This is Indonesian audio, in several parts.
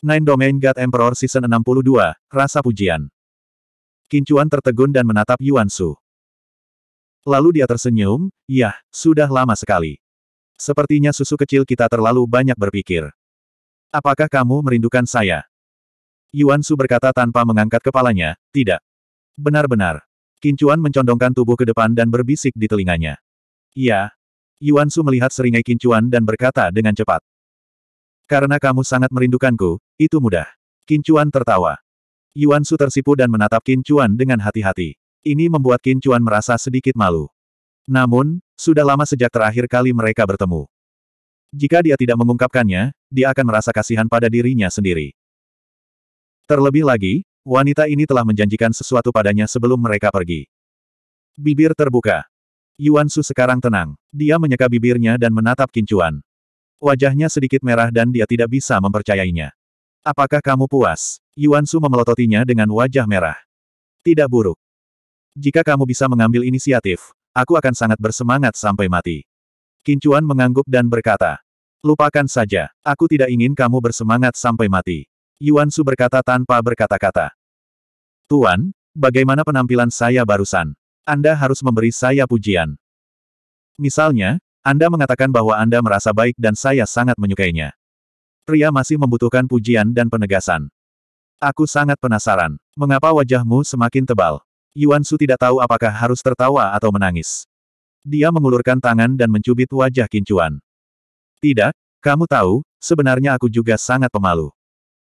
Nine Domain God Emperor Season 62, Rasa Pujian. Kincuan tertegun dan menatap Yuan Su. Lalu dia tersenyum, yah, sudah lama sekali. Sepertinya susu kecil kita terlalu banyak berpikir. Apakah kamu merindukan saya? Yuan Su berkata tanpa mengangkat kepalanya, tidak. Benar-benar. Kincuan mencondongkan tubuh ke depan dan berbisik di telinganya. Ya. Yuan Su melihat seringai Kincuan dan berkata dengan cepat. Karena kamu sangat merindukanku, itu mudah. Kincuan tertawa. Yuan Su tersipu dan menatap Kincuan dengan hati-hati. Ini membuat Kincuan merasa sedikit malu. Namun, sudah lama sejak terakhir kali mereka bertemu. Jika dia tidak mengungkapkannya, dia akan merasa kasihan pada dirinya sendiri. Terlebih lagi, wanita ini telah menjanjikan sesuatu padanya sebelum mereka pergi. Bibir terbuka. Yuan Su sekarang tenang. Dia menyeka bibirnya dan menatap Kincuan. Wajahnya sedikit merah dan dia tidak bisa mempercayainya. Apakah kamu puas? Yuan Su memelototinya dengan wajah merah. Tidak buruk. Jika kamu bisa mengambil inisiatif, aku akan sangat bersemangat sampai mati. Kincuan mengangguk dan berkata, Lupakan saja, aku tidak ingin kamu bersemangat sampai mati. Yuan Su berkata tanpa berkata-kata. Tuan, bagaimana penampilan saya barusan? Anda harus memberi saya pujian. Misalnya, anda mengatakan bahwa Anda merasa baik dan saya sangat menyukainya. Pria masih membutuhkan pujian dan penegasan. Aku sangat penasaran. Mengapa wajahmu semakin tebal? Yuan Su tidak tahu apakah harus tertawa atau menangis. Dia mengulurkan tangan dan mencubit wajah Kincuan. Tidak, kamu tahu, sebenarnya aku juga sangat pemalu.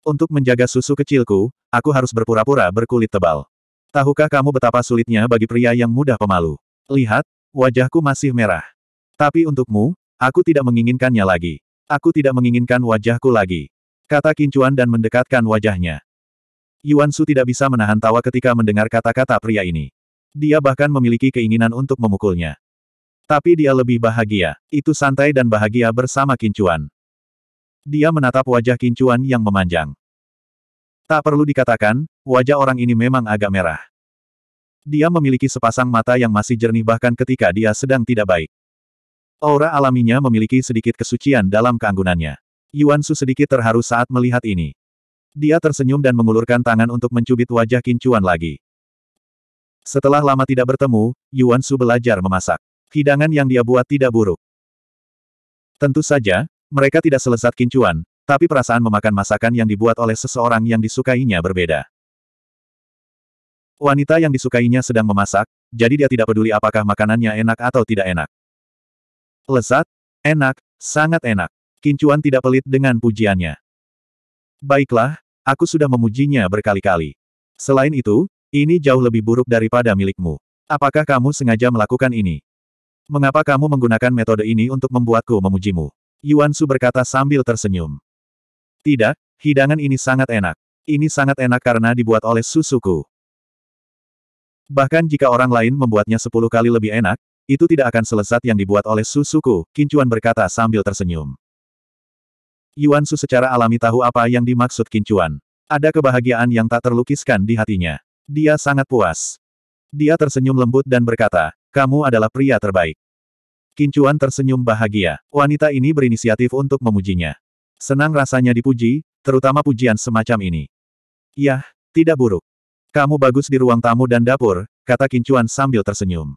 Untuk menjaga susu kecilku, aku harus berpura-pura berkulit tebal. Tahukah kamu betapa sulitnya bagi pria yang mudah pemalu? Lihat, wajahku masih merah. Tapi untukmu, aku tidak menginginkannya lagi. Aku tidak menginginkan wajahku lagi. Kata Kincuan dan mendekatkan wajahnya. Yuan Su tidak bisa menahan tawa ketika mendengar kata-kata pria ini. Dia bahkan memiliki keinginan untuk memukulnya. Tapi dia lebih bahagia. Itu santai dan bahagia bersama Kincuan. Dia menatap wajah Kincuan yang memanjang. Tak perlu dikatakan, wajah orang ini memang agak merah. Dia memiliki sepasang mata yang masih jernih bahkan ketika dia sedang tidak baik. Aura alaminya memiliki sedikit kesucian dalam keanggunannya. Yuan Su sedikit terharu saat melihat ini. Dia tersenyum dan mengulurkan tangan untuk mencubit wajah Kincuan lagi. Setelah lama tidak bertemu, Yuan Su belajar memasak. Hidangan yang dia buat tidak buruk. Tentu saja, mereka tidak selesat Kincuan, tapi perasaan memakan masakan yang dibuat oleh seseorang yang disukainya berbeda. Wanita yang disukainya sedang memasak, jadi dia tidak peduli apakah makanannya enak atau tidak enak. Lezat, enak, sangat enak. Kincuan tidak pelit dengan pujiannya. Baiklah, aku sudah memujinya berkali-kali. Selain itu, ini jauh lebih buruk daripada milikmu. Apakah kamu sengaja melakukan ini? Mengapa kamu menggunakan metode ini untuk membuatku memujimu? Yuan Su berkata sambil tersenyum. Tidak, hidangan ini sangat enak. Ini sangat enak karena dibuat oleh susuku. Bahkan jika orang lain membuatnya sepuluh kali lebih enak, itu tidak akan selezat yang dibuat oleh suku-suku. Kincuan berkata sambil tersenyum. Yuan Su secara alami tahu apa yang dimaksud Kincuan. Ada kebahagiaan yang tak terlukiskan di hatinya. Dia sangat puas. Dia tersenyum lembut dan berkata, kamu adalah pria terbaik. Kincuan tersenyum bahagia. Wanita ini berinisiatif untuk memujinya. Senang rasanya dipuji, terutama pujian semacam ini. Yah, tidak buruk. Kamu bagus di ruang tamu dan dapur, kata Kincuan sambil tersenyum.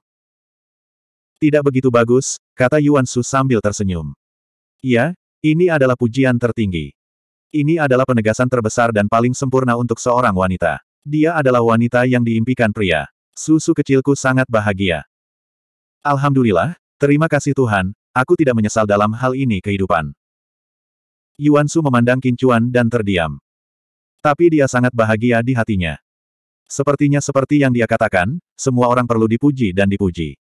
Tidak begitu bagus, kata Yuan Su sambil tersenyum. Ya, ini adalah pujian tertinggi. Ini adalah penegasan terbesar dan paling sempurna untuk seorang wanita. Dia adalah wanita yang diimpikan pria. Susu kecilku sangat bahagia. Alhamdulillah, terima kasih Tuhan, aku tidak menyesal dalam hal ini kehidupan. Yuan Su memandang Kincuan dan terdiam. Tapi dia sangat bahagia di hatinya. Sepertinya seperti yang dia katakan, semua orang perlu dipuji dan dipuji.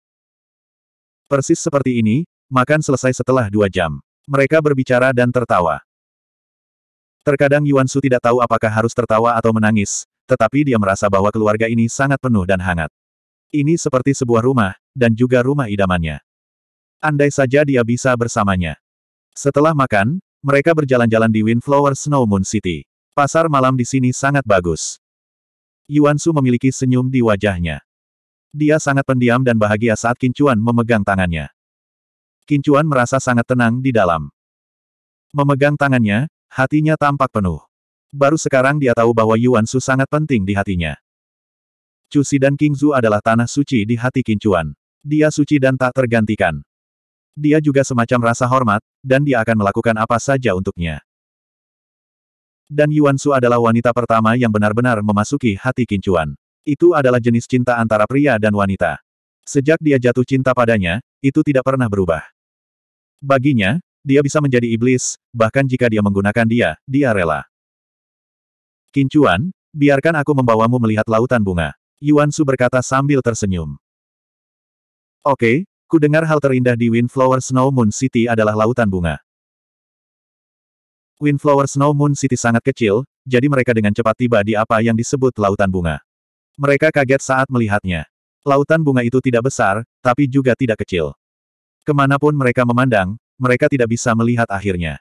Persis seperti ini, makan selesai setelah dua jam. Mereka berbicara dan tertawa. Terkadang Yuan Su tidak tahu apakah harus tertawa atau menangis, tetapi dia merasa bahwa keluarga ini sangat penuh dan hangat. Ini seperti sebuah rumah, dan juga rumah idamannya. Andai saja dia bisa bersamanya. Setelah makan, mereka berjalan-jalan di Windflower Snow Moon City. Pasar malam di sini sangat bagus. Yuan Su memiliki senyum di wajahnya. Dia sangat pendiam dan bahagia saat Kincuan memegang tangannya. Kincuan merasa sangat tenang di dalam. Memegang tangannya, hatinya tampak penuh. Baru sekarang dia tahu bahwa Yuan Su sangat penting di hatinya. Cusi dan Kingzu adalah tanah suci di hati Kincuan. Dia suci dan tak tergantikan. Dia juga semacam rasa hormat, dan dia akan melakukan apa saja untuknya. Dan Yuan Su adalah wanita pertama yang benar-benar memasuki hati Kincuan. Itu adalah jenis cinta antara pria dan wanita. Sejak dia jatuh cinta padanya, itu tidak pernah berubah. Baginya, dia bisa menjadi iblis, bahkan jika dia menggunakan dia, dia rela. Kincuan, biarkan aku membawamu melihat lautan bunga. Yuan Su berkata sambil tersenyum. Oke, ku dengar hal terindah di Windflower Snow Moon City adalah lautan bunga. Windflower Snow Moon City sangat kecil, jadi mereka dengan cepat tiba di apa yang disebut lautan bunga. Mereka kaget saat melihatnya. Lautan bunga itu tidak besar, tapi juga tidak kecil. Kemanapun mereka memandang, mereka tidak bisa melihat akhirnya.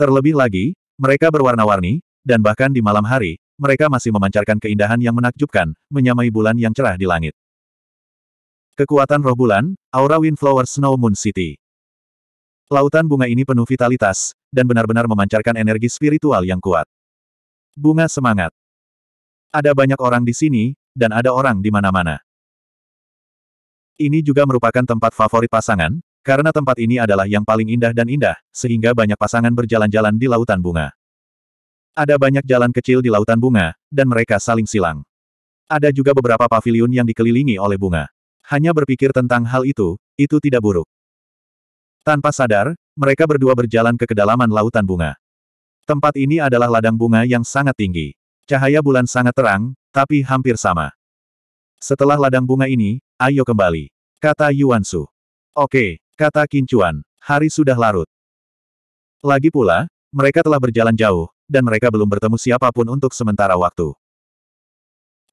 Terlebih lagi, mereka berwarna-warni, dan bahkan di malam hari, mereka masih memancarkan keindahan yang menakjubkan, menyamai bulan yang cerah di langit. Kekuatan roh bulan, aura Windflower Snow Moon City. Lautan bunga ini penuh vitalitas, dan benar-benar memancarkan energi spiritual yang kuat. Bunga semangat. Ada banyak orang di sini, dan ada orang di mana-mana. Ini juga merupakan tempat favorit pasangan, karena tempat ini adalah yang paling indah dan indah, sehingga banyak pasangan berjalan-jalan di lautan bunga. Ada banyak jalan kecil di lautan bunga, dan mereka saling silang. Ada juga beberapa pavilion yang dikelilingi oleh bunga. Hanya berpikir tentang hal itu, itu tidak buruk. Tanpa sadar, mereka berdua berjalan ke kedalaman lautan bunga. Tempat ini adalah ladang bunga yang sangat tinggi. Cahaya bulan sangat terang, tapi hampir sama. Setelah ladang bunga ini, ayo kembali. Kata Yuan Su. Oke, kata Qin Chuan. Hari sudah larut. Lagi pula, mereka telah berjalan jauh, dan mereka belum bertemu siapapun untuk sementara waktu.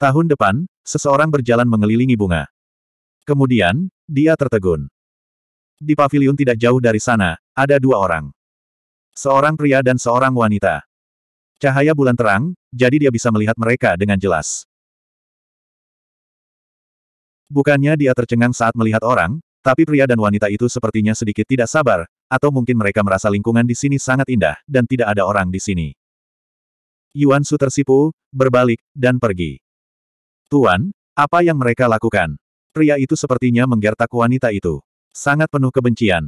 Tahun depan, seseorang berjalan mengelilingi bunga. Kemudian, dia tertegun. Di pavilion tidak jauh dari sana, ada dua orang. Seorang pria dan seorang wanita. Cahaya bulan terang, jadi dia bisa melihat mereka dengan jelas. Bukannya dia tercengang saat melihat orang, tapi pria dan wanita itu sepertinya sedikit tidak sabar, atau mungkin mereka merasa lingkungan di sini sangat indah, dan tidak ada orang di sini. Yuan Su tersipu, berbalik, dan pergi. Tuan, apa yang mereka lakukan? Pria itu sepertinya menggertak wanita itu. Sangat penuh kebencian.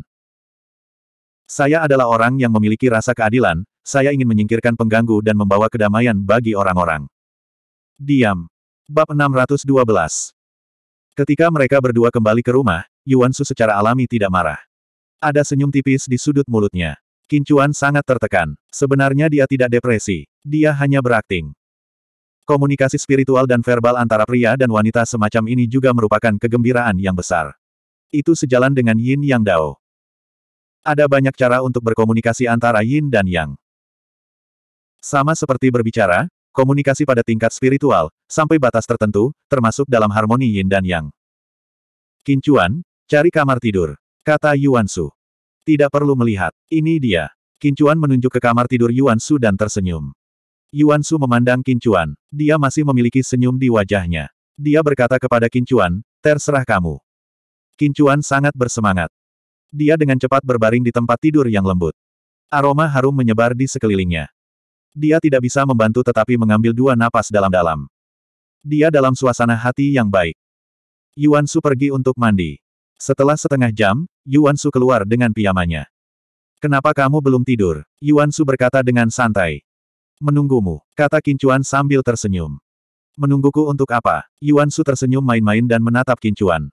Saya adalah orang yang memiliki rasa keadilan, saya ingin menyingkirkan pengganggu dan membawa kedamaian bagi orang-orang. Diam. Bab 612 Ketika mereka berdua kembali ke rumah, Yuan Su secara alami tidak marah. Ada senyum tipis di sudut mulutnya. Kincuan sangat tertekan. Sebenarnya dia tidak depresi. Dia hanya berakting. Komunikasi spiritual dan verbal antara pria dan wanita semacam ini juga merupakan kegembiraan yang besar. Itu sejalan dengan yin yang dao. Ada banyak cara untuk berkomunikasi antara yin dan yang. Sama seperti berbicara, komunikasi pada tingkat spiritual, sampai batas tertentu, termasuk dalam harmoni yin dan yang. Kincuan, cari kamar tidur, kata Yuan Su. Tidak perlu melihat, ini dia. Kincuan menunjuk ke kamar tidur Yuan Su dan tersenyum. Yuan Su memandang Kincuan, dia masih memiliki senyum di wajahnya. Dia berkata kepada Kincuan, terserah kamu. Kincuan sangat bersemangat. Dia dengan cepat berbaring di tempat tidur yang lembut. Aroma harum menyebar di sekelilingnya. Dia tidak bisa membantu tetapi mengambil dua napas dalam-dalam. Dia dalam suasana hati yang baik. Yuan Su pergi untuk mandi. Setelah setengah jam, Yuan Su keluar dengan piyamanya. Kenapa kamu belum tidur? Yuan Su berkata dengan santai. Menunggumu, kata Kincuan sambil tersenyum. Menungguku untuk apa? Yuan Su tersenyum main-main dan menatap Kincuan.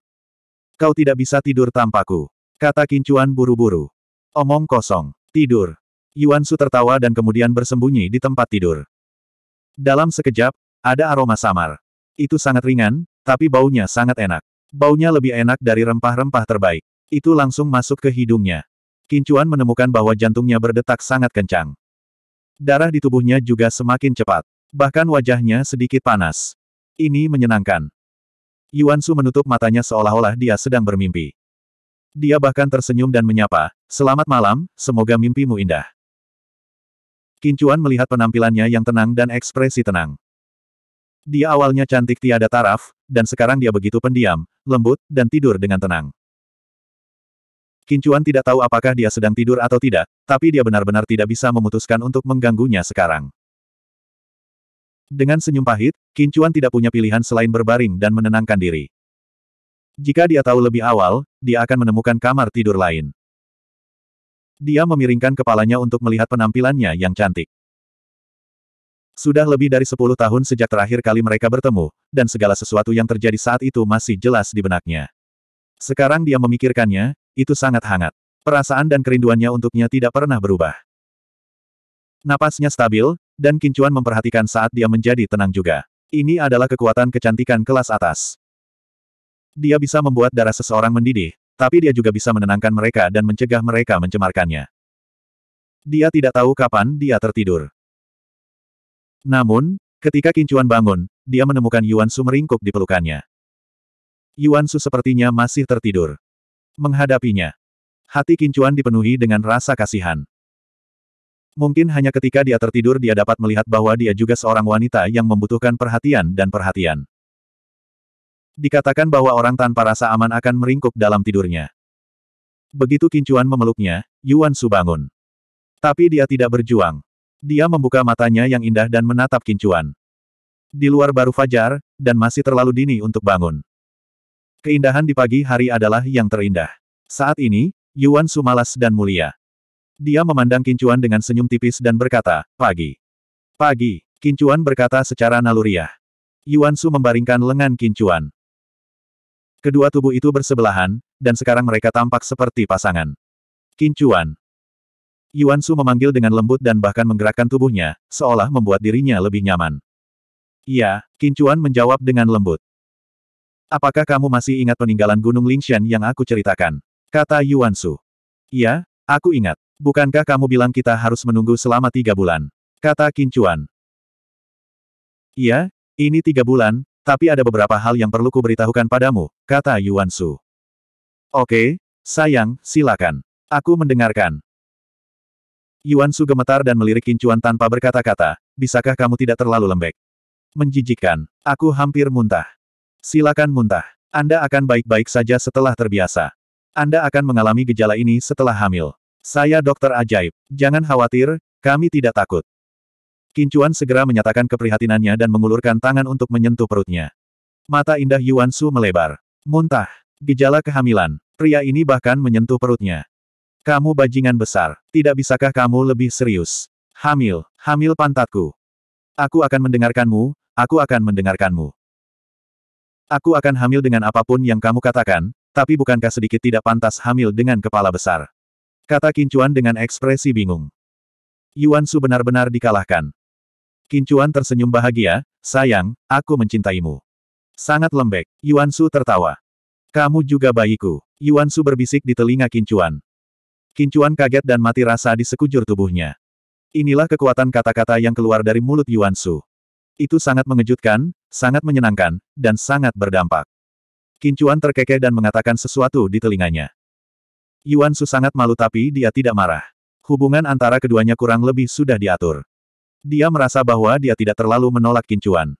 Kau tidak bisa tidur tanpaku, kata Kincuan buru-buru. Omong kosong, tidur, Yuan Su tertawa dan kemudian bersembunyi di tempat tidur. Dalam sekejap, ada aroma samar. Itu sangat ringan, tapi baunya sangat enak. Baunya lebih enak dari rempah-rempah terbaik. Itu langsung masuk ke hidungnya. Kincuan menemukan bahwa jantungnya berdetak sangat kencang. Darah di tubuhnya juga semakin cepat. Bahkan wajahnya sedikit panas. Ini menyenangkan. Yuan Su menutup matanya seolah-olah dia sedang bermimpi. Dia bahkan tersenyum dan menyapa, Selamat malam, semoga mimpimu indah. Kincuan melihat penampilannya yang tenang dan ekspresi tenang. Dia awalnya cantik tiada taraf, dan sekarang dia begitu pendiam, lembut, dan tidur dengan tenang. Kincuan tidak tahu apakah dia sedang tidur atau tidak, tapi dia benar-benar tidak bisa memutuskan untuk mengganggunya sekarang. Dengan senyum pahit, Kincuan tidak punya pilihan selain berbaring dan menenangkan diri. Jika dia tahu lebih awal, dia akan menemukan kamar tidur lain. Dia memiringkan kepalanya untuk melihat penampilannya yang cantik. Sudah lebih dari sepuluh tahun sejak terakhir kali mereka bertemu, dan segala sesuatu yang terjadi saat itu masih jelas di benaknya. Sekarang dia memikirkannya, itu sangat hangat. Perasaan dan kerinduannya untuknya tidak pernah berubah. Napasnya stabil, dan Kincuan memperhatikan saat dia menjadi tenang juga. Ini adalah kekuatan kecantikan kelas atas. Dia bisa membuat darah seseorang mendidih, tapi dia juga bisa menenangkan mereka dan mencegah mereka mencemarkannya. Dia tidak tahu kapan dia tertidur. Namun, ketika Kincuan bangun, dia menemukan Yuan Su meringkuk di pelukannya. Yuan Su sepertinya masih tertidur. Menghadapinya, hati Kincuan dipenuhi dengan rasa kasihan. Mungkin hanya ketika dia tertidur dia dapat melihat bahwa dia juga seorang wanita yang membutuhkan perhatian dan perhatian. Dikatakan bahwa orang tanpa rasa aman akan meringkuk dalam tidurnya. Begitu Kincuan memeluknya, Yuan Su bangun. Tapi dia tidak berjuang. Dia membuka matanya yang indah dan menatap Kincuan. Di luar baru fajar, dan masih terlalu dini untuk bangun. Keindahan di pagi hari adalah yang terindah. Saat ini, Yuan Su malas dan mulia. Dia memandang Kincuan dengan senyum tipis dan berkata, Pagi. Pagi, Kincuan berkata secara naluriah. Yuan Su membaringkan lengan Kincuan. Kedua tubuh itu bersebelahan, dan sekarang mereka tampak seperti pasangan. Kincuan. Yuan Su memanggil dengan lembut dan bahkan menggerakkan tubuhnya, seolah membuat dirinya lebih nyaman. Iya, Kincuan menjawab dengan lembut. Apakah kamu masih ingat peninggalan Gunung Lingshan yang aku ceritakan? Kata Yuan Su. Iya, aku ingat. Bukankah kamu bilang kita harus menunggu selama tiga bulan? Kata Kincuan. Iya, ini tiga bulan, tapi ada beberapa hal yang perlu kuberitahukan padamu, kata Yuan Su. Oke, sayang, silakan. Aku mendengarkan. Yuan Su gemetar dan melirik kincuan tanpa berkata-kata, bisakah kamu tidak terlalu lembek? Menjijikan, aku hampir muntah. Silakan muntah. Anda akan baik-baik saja setelah terbiasa. Anda akan mengalami gejala ini setelah hamil. Saya dokter ajaib. Jangan khawatir, kami tidak takut. Kincuan segera menyatakan keprihatinannya dan mengulurkan tangan untuk menyentuh perutnya. Mata indah Yuan Su melebar. Muntah. Gejala kehamilan. Pria ini bahkan menyentuh perutnya. Kamu bajingan besar. Tidak bisakah kamu lebih serius? Hamil. Hamil pantatku. Aku akan mendengarkanmu, aku akan mendengarkanmu. Aku akan hamil dengan apapun yang kamu katakan, tapi bukankah sedikit tidak pantas hamil dengan kepala besar? Kata Kincuan dengan ekspresi bingung. Yuan Su benar-benar dikalahkan. Kincuan tersenyum bahagia, sayang, aku mencintaimu. Sangat lembek, Yuan Su tertawa. Kamu juga bayiku. Yuan Su berbisik di telinga Kincuan. Kincuan kaget dan mati rasa di sekujur tubuhnya. Inilah kekuatan kata-kata yang keluar dari mulut Yuan Su. Itu sangat mengejutkan, sangat menyenangkan, dan sangat berdampak. Kincuan terkekeh dan mengatakan sesuatu di telinganya. Yuan Su sangat malu tapi dia tidak marah. Hubungan antara keduanya kurang lebih sudah diatur. Dia merasa bahwa dia tidak terlalu menolak kincuan.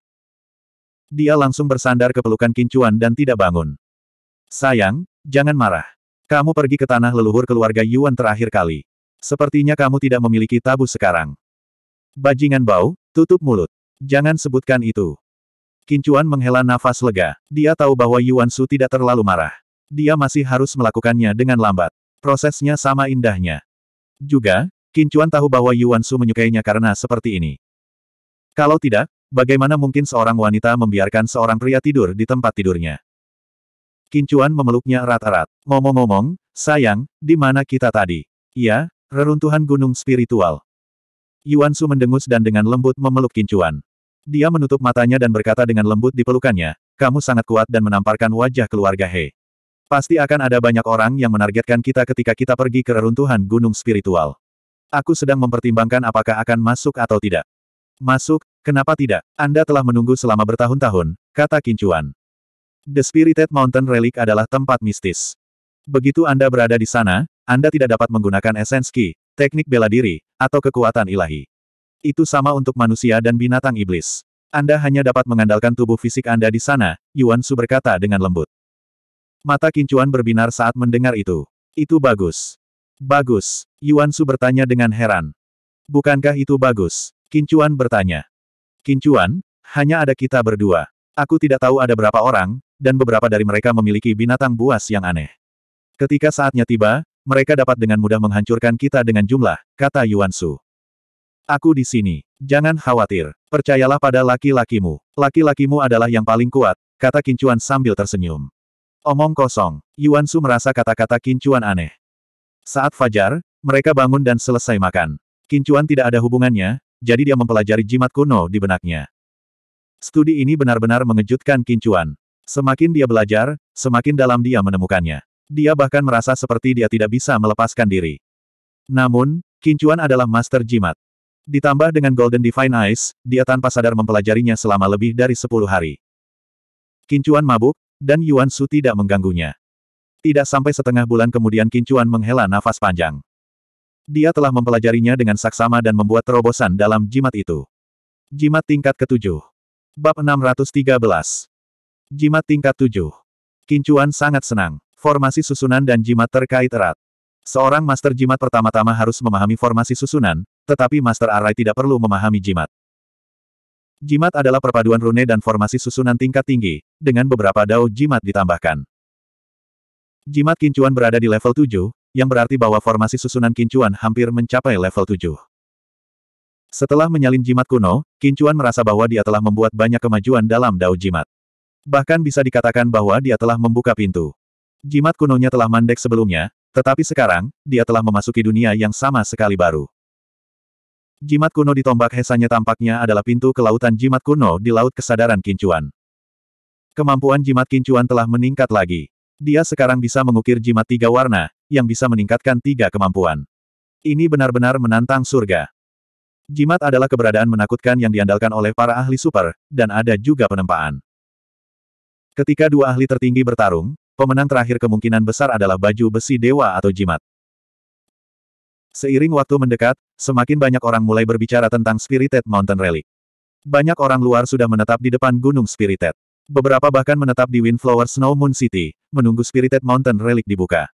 Dia langsung bersandar ke pelukan kincuan dan tidak bangun. Sayang, jangan marah. Kamu pergi ke tanah leluhur keluarga Yuan terakhir kali. Sepertinya kamu tidak memiliki tabu sekarang. Bajingan bau, tutup mulut. Jangan sebutkan itu. Kincuan menghela nafas lega. Dia tahu bahwa Yuan Su tidak terlalu marah. Dia masih harus melakukannya dengan lambat. Prosesnya sama indahnya. Juga, Qin Chuan tahu bahwa Yuan Su menyukainya karena seperti ini. Kalau tidak, bagaimana mungkin seorang wanita membiarkan seorang pria tidur di tempat tidurnya? Qin Chuan memeluknya erat-erat. Ngomong-ngomong, sayang, di mana kita tadi? Ya, reruntuhan gunung spiritual. Yuan Su mendengus dan dengan lembut memeluk Qin Chuan. Dia menutup matanya dan berkata dengan lembut di pelukannya, kamu sangat kuat dan menamparkan wajah keluarga He. Pasti akan ada banyak orang yang menargetkan kita ketika kita pergi ke reruntuhan gunung spiritual. Aku sedang mempertimbangkan apakah akan masuk atau tidak. Masuk, kenapa tidak? Anda telah menunggu selama bertahun-tahun, kata Kincuan. The Spirited Mountain Relic adalah tempat mistis. Begitu Anda berada di sana, Anda tidak dapat menggunakan esensi, ki, teknik bela diri, atau kekuatan ilahi. Itu sama untuk manusia dan binatang iblis. Anda hanya dapat mengandalkan tubuh fisik Anda di sana, Yuan Su berkata dengan lembut. Mata Kincuan berbinar saat mendengar itu. Itu bagus. Bagus. Yuan Su bertanya dengan heran. Bukankah itu bagus? Kincuan bertanya. Kincuan, hanya ada kita berdua. Aku tidak tahu ada berapa orang, dan beberapa dari mereka memiliki binatang buas yang aneh. Ketika saatnya tiba, mereka dapat dengan mudah menghancurkan kita dengan jumlah, kata Yuan Su. Aku di sini. Jangan khawatir. Percayalah pada laki-lakimu. Laki-lakimu adalah yang paling kuat, kata Kincuan sambil tersenyum. Omong kosong. Yuan Su merasa kata-kata Kincuan aneh. Saat fajar, mereka bangun dan selesai makan. Kincuan tidak ada hubungannya, jadi dia mempelajari jimat kuno di benaknya. Studi ini benar-benar mengejutkan Kincuan. Semakin dia belajar, semakin dalam dia menemukannya. Dia bahkan merasa seperti dia tidak bisa melepaskan diri. Namun, Kincuan adalah master jimat. Ditambah dengan Golden Divine Eyes, dia tanpa sadar mempelajarinya selama lebih dari 10 hari. Kincuan mabuk, dan Yuan Su tidak mengganggunya. Tidak sampai setengah bulan kemudian Kincuan menghela nafas panjang. Dia telah mempelajarinya dengan saksama dan membuat terobosan dalam jimat itu. Jimat tingkat ketujuh. Bab 613. Jimat tingkat tujuh. Kincuan sangat senang. Formasi susunan dan jimat terkait erat. Seorang master jimat pertama-tama harus memahami formasi susunan, tetapi master Arai tidak perlu memahami jimat. Jimat adalah perpaduan rune dan formasi susunan tingkat tinggi, dengan beberapa dao jimat ditambahkan. Jimat kincuan berada di level 7, yang berarti bahwa formasi susunan kincuan hampir mencapai level 7. Setelah menyalin jimat kuno, kincuan merasa bahwa dia telah membuat banyak kemajuan dalam dao jimat. Bahkan bisa dikatakan bahwa dia telah membuka pintu. Jimat kunonya telah mandek sebelumnya, tetapi sekarang, dia telah memasuki dunia yang sama sekali baru. Jimat kuno di tombak hesanya tampaknya adalah pintu ke lautan jimat kuno di Laut Kesadaran Kincuan. Kemampuan jimat kincuan telah meningkat lagi. Dia sekarang bisa mengukir jimat tiga warna, yang bisa meningkatkan tiga kemampuan. Ini benar-benar menantang surga. Jimat adalah keberadaan menakutkan yang diandalkan oleh para ahli super, dan ada juga penempaan. Ketika dua ahli tertinggi bertarung, pemenang terakhir kemungkinan besar adalah baju besi dewa atau jimat. Seiring waktu mendekat, semakin banyak orang mulai berbicara tentang Spirited Mountain Relic. Banyak orang luar sudah menetap di depan Gunung Spirited. Beberapa bahkan menetap di Windflower Snow Moon City, menunggu Spirited Mountain Relic dibuka.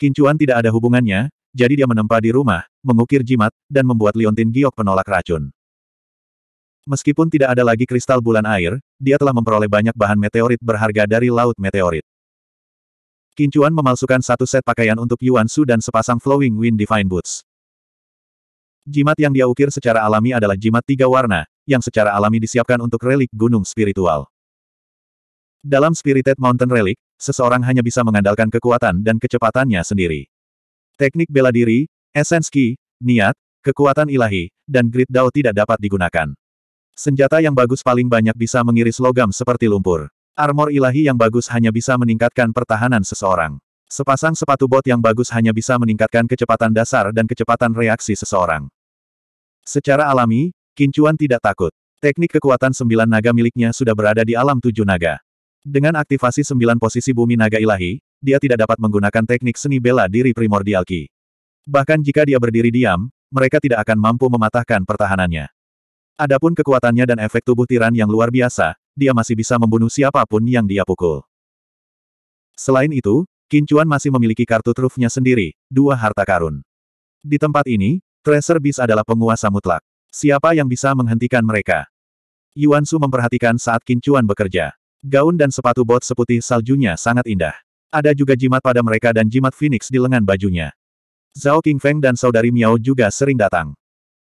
Kincuan tidak ada hubungannya, jadi dia menempa di rumah, mengukir jimat, dan membuat liontin giok penolak racun. Meskipun tidak ada lagi kristal bulan air, dia telah memperoleh banyak bahan meteorit berharga dari laut meteorit. Kincuan memalsukan satu set pakaian untuk Yuan Su dan sepasang Flowing Wind Divine Boots. Jimat yang dia ukir secara alami adalah jimat tiga warna, yang secara alami disiapkan untuk relik gunung spiritual. Dalam Spirited Mountain Relic, seseorang hanya bisa mengandalkan kekuatan dan kecepatannya sendiri. Teknik bela diri, essence key, niat, kekuatan ilahi, dan grid dao tidak dapat digunakan. Senjata yang bagus paling banyak bisa mengiris logam seperti lumpur. Armor ilahi yang bagus hanya bisa meningkatkan pertahanan seseorang. Sepasang sepatu bot yang bagus hanya bisa meningkatkan kecepatan dasar dan kecepatan reaksi seseorang. Secara alami, Kincuan tidak takut. Teknik kekuatan sembilan naga miliknya sudah berada di alam tujuh naga. Dengan aktivasi sembilan posisi bumi naga ilahi, dia tidak dapat menggunakan teknik seni bela diri primordial Ki. Bahkan jika dia berdiri diam, mereka tidak akan mampu mematahkan pertahanannya. Adapun kekuatannya dan efek tubuh tiran yang luar biasa, dia masih bisa membunuh siapapun yang dia pukul. Selain itu, Kincuan masih memiliki kartu trufnya sendiri, dua harta karun. Di tempat ini, Tracer Beast adalah penguasa mutlak. Siapa yang bisa menghentikan mereka? Yuan Su memperhatikan saat Kincuan bekerja. Gaun dan sepatu bot seputih saljunya sangat indah. Ada juga jimat pada mereka dan jimat Phoenix di lengan bajunya. Zhao Qingfeng dan saudari Miao juga sering datang.